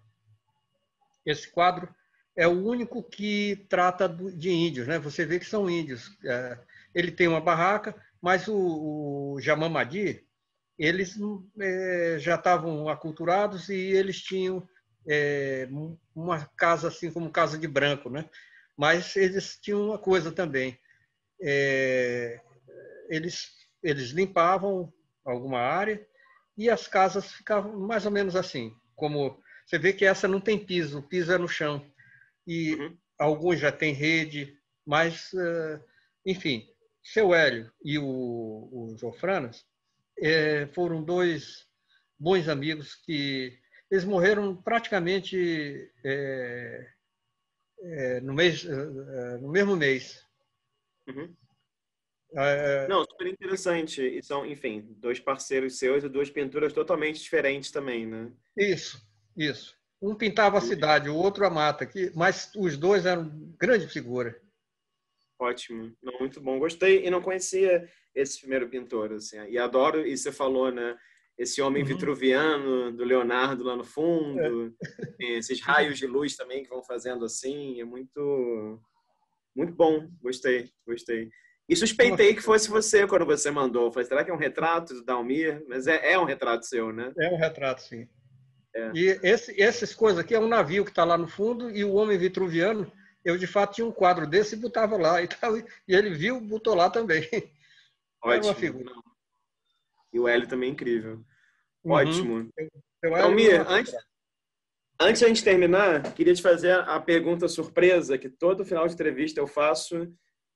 esse quadro é o único que trata de índios, né? Você vê que são índios. É, ele tem uma barraca, mas o, o Jamamadi, eles é, já estavam aculturados e eles tinham é, uma casa assim como casa de branco, né? Mas eles tinham uma coisa também. É, eles eles limpavam alguma área e as casas ficavam mais ou menos assim, como você vê que essa não tem piso, o piso é no chão. E uhum. alguns já têm rede, mas, eh, enfim, seu Hélio e o, o Jofranas é, eh, foram dois bons amigos que eles morreram praticamente é, é, no, mês, no mesmo mês. Uhum. Não, super interessante. E são, enfim, dois parceiros seus e duas pinturas totalmente diferentes também, né? Isso. Isso. Um pintava a cidade, o outro a mata, que, mas os dois eram grande figura. Ótimo, não, muito bom, gostei. E não conhecia esse primeiro pintor, assim. E adoro, e você falou, né? Esse homem uhum. vitruviano do Leonardo lá no fundo, é. esses raios de luz também que vão fazendo assim, é muito, muito bom, gostei, gostei. E suspeitei que fosse você quando você mandou. Falei, será que é um retrato do Dalmir? Mas é, é um retrato seu, né? É um retrato, sim. É. E esse, essas coisas aqui é um navio que está lá no fundo e o homem vitruviano, eu de fato tinha um quadro desse e botava lá e tal, e ele viu, botou lá também. É Ótimo. uma figura. E o Hélio também é incrível. Uhum. Ótimo. Eu, eu então, antes, antes de a gente terminar, queria te fazer a pergunta surpresa que todo final de entrevista eu faço.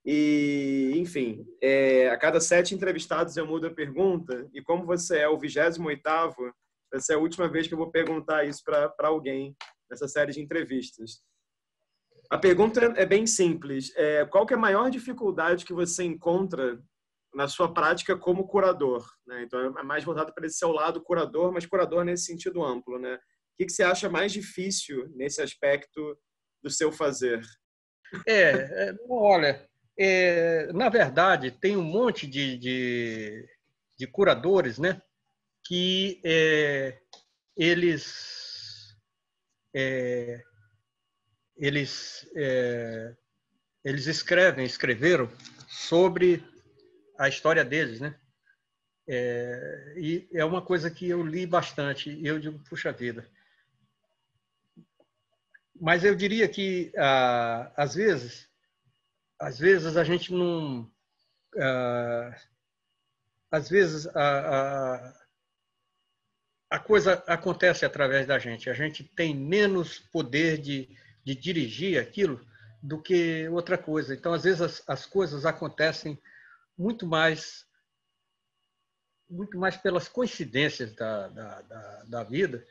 E, enfim, é, a cada sete entrevistados eu mudo a pergunta. E como você é o 28º, essa é a última vez que eu vou perguntar isso para alguém nessa série de entrevistas. A pergunta é bem simples. É, qual que é a maior dificuldade que você encontra na sua prática como curador? Né? Então, é mais voltado para esse seu lado curador, mas curador nesse sentido amplo. Né? O que, você acha mais difícil nesse aspecto do seu fazer? É, é olha, é, na verdade, tem um monte de, de, de curadores, né? que é, eles é, eles é, eles escrevem escreveram sobre a história deles, né? É, e é uma coisa que eu li bastante e eu digo puxa vida. Mas eu diria que ah, às vezes às vezes a gente não ah, às vezes a, a a coisa acontece através da gente. A gente tem menos poder de, de dirigir aquilo do que outra coisa. Então, às vezes, as, as coisas acontecem muito mais muito mais pelas coincidências da, da, da, da vida,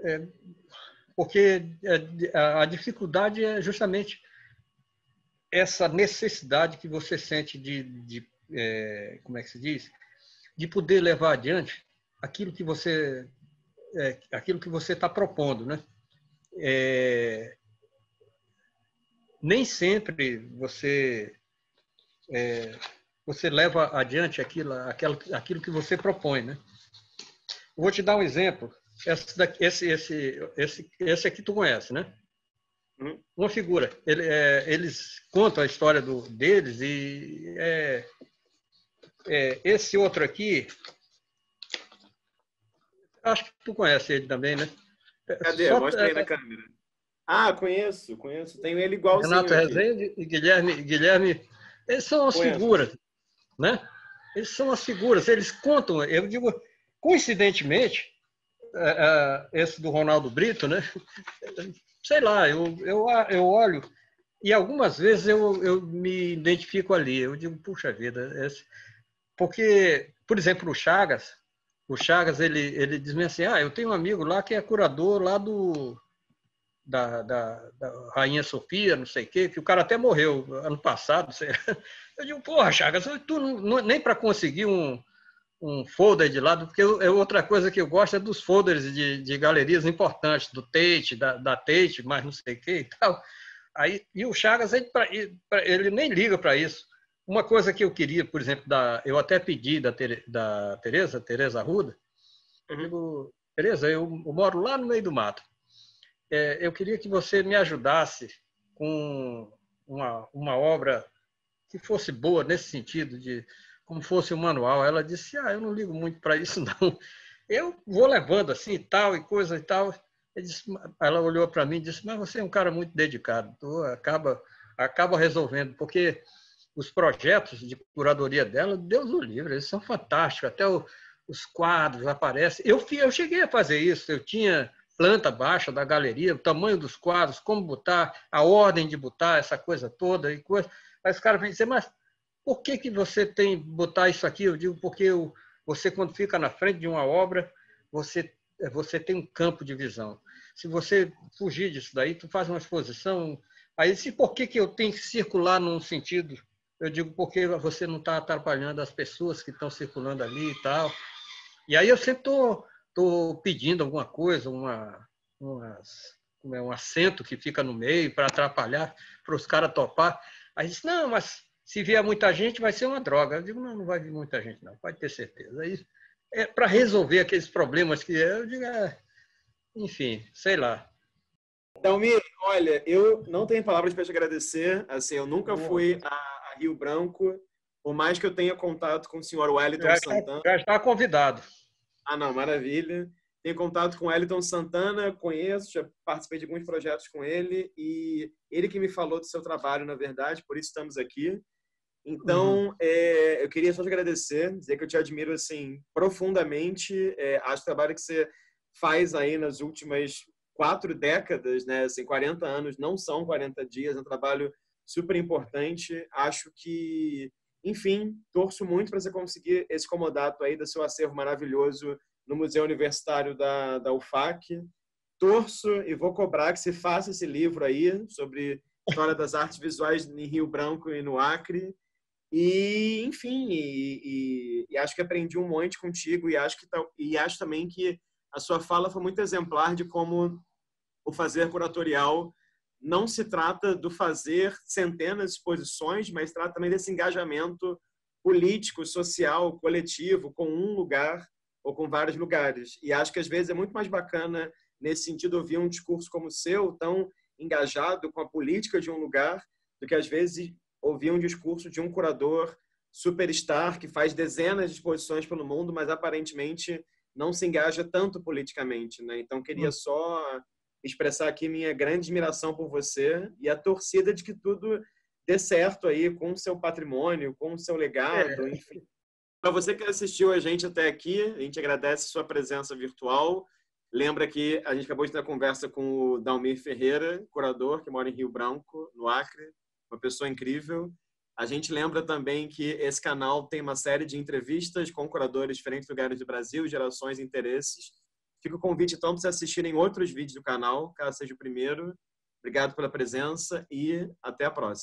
é, porque é, a, dificuldade é justamente essa necessidade que você sente de, de é, como é que se diz, de poder levar adiante aquilo que você é, aquilo que você está propondo, né? É, nem sempre você é, você leva adiante aquilo, aquilo, aquilo que você propõe, né? vou te dar um exemplo. Esse, esse, esse, esse, esse aqui tu conhece, né? Hum. Uma figura. Ele, é, eles contam a história do, deles e é, é esse outro aqui Acho que tu conhece ele também, né? Cadê? Só... Mostra aí na câmera. Ah, conheço, conheço. Tenho ele igual Renato Rezende e Guilherme, Guilherme. Eles são as figuras, né? Eles são as figuras. Eles contam, eu digo, coincidentemente, é, é, esse do Ronaldo Brito, né? Sei lá, eu, eu, eu olho e algumas vezes eu, eu me identifico ali. Eu digo, puxa vida, esse... porque, por exemplo, o Chagas, o Chagas, ele, ele diz-me assim, ah, eu tenho um amigo lá que é curador lá do... Da, da, da Rainha Sofia, não sei o quê, que o cara até morreu ano passado. Eu digo, porra, Chagas, tu não, nem para conseguir um, um folder de lado, porque é outra coisa que eu gosto é dos folders de, de galerias importantes, do Tate, da, da Tate, mas não sei o que e tal. Aí, e o Chagas, ele, ele nem liga para isso. Uma coisa que eu queria, por exemplo, da, eu até pedi da, da Tereza, Tereza Arruda, eu uhum. digo, Tereza, eu, eu moro lá no meio do mato. É, eu queria que você me ajudasse com uma, uma obra que fosse boa nesse sentido, de como fosse um manual. Ela disse, ah, eu não ligo muito para isso, não. Eu vou levando assim, tal, e coisa e tal. Disse, ela olhou para mim e disse, mas você é um cara muito dedicado, tu acaba, acaba resolvendo, porque os projetos de curadoria dela, Deus o livre, eles são fantásticos. Até o, os quadros aparecem. Eu, eu cheguei a fazer isso, eu tinha planta baixa da galeria, o tamanho dos quadros, como botar, a ordem de botar, essa coisa toda e coisa. Aí os caras vêm dizer, mas por que, que você tem botar isso aqui? Eu digo, porque eu, você, quando fica na frente de uma obra, você, você tem um campo de visão. Se você fugir disso daí, tu faz uma exposição. Aí, se por que, que eu tenho que circular num sentido eu digo, porque você não está atrapalhando as pessoas que estão circulando ali e tal. E aí eu sempre estou tô, tô, pedindo alguma coisa, uma, umas, é, um assento que fica no meio para atrapalhar, para os caras topar. Aí disse, não, mas se vier muita gente vai ser uma droga. Eu digo, não, não vai vir muita gente não, pode ter certeza. Aí, é para resolver aqueles problemas que é, eu digo, é, enfim, sei lá. Dalmir, olha, eu não tenho palavras para te agradecer. Assim, eu nunca fui a Rio Branco, por mais que eu tenha contato com o senhor Wellington já Santana. já está convidado. Ah, não, maravilha. Tenho contato com o Wellington Santana, conheço, já participei de alguns projetos com ele e ele que me falou do seu trabalho, na verdade, por isso estamos aqui. Então, uhum. é, eu queria só te agradecer, dizer que eu te admiro assim profundamente. É, acho o trabalho que você faz aí nas últimas quatro décadas, né? Assim, 40 anos não são 40 dias, é um trabalho super importante. Acho que, enfim, torço muito para você conseguir esse comodato aí do seu acervo maravilhoso no Museu Universitário da, da UFAC. Torço e vou cobrar que você faça esse livro aí sobre história das artes visuais em Rio Branco e no Acre. E, enfim, e, e, e acho que aprendi um monte contigo e acho, que, e acho também que a sua fala foi muito exemplar de como o fazer curatorial não se trata do fazer centenas de exposições, mas trata também desse engajamento político, social, coletivo, com um lugar ou com vários lugares. E acho que às vezes é muito mais bacana, nesse sentido, ouvir um discurso como o seu, tão engajado com a política de um lugar, do que às vezes ouvir um discurso de um curador superstar que faz dezenas de exposições pelo mundo, mas aparentemente não se engaja tanto politicamente, né? Então queria hum. só expressar aqui minha grande admiração por você e a torcida de que tudo dê certo aí com o seu patrimônio, com o seu legado, é. enfim. Para você que assistiu a gente até aqui, a gente agradece sua presença virtual. Lembra que a gente acabou de ter a conversa com o Dalmir Ferreira, curador, que mora em Rio Branco, no Acre, uma pessoa incrível. A gente lembra também que esse canal tem uma série de entrevistas com curadores de diferentes lugares do Brasil, gerações e interesses. Fica o convite, então, para vocês assistirem outros vídeos do canal, caso seja o primeiro. Obrigado pela presença e até a próxima.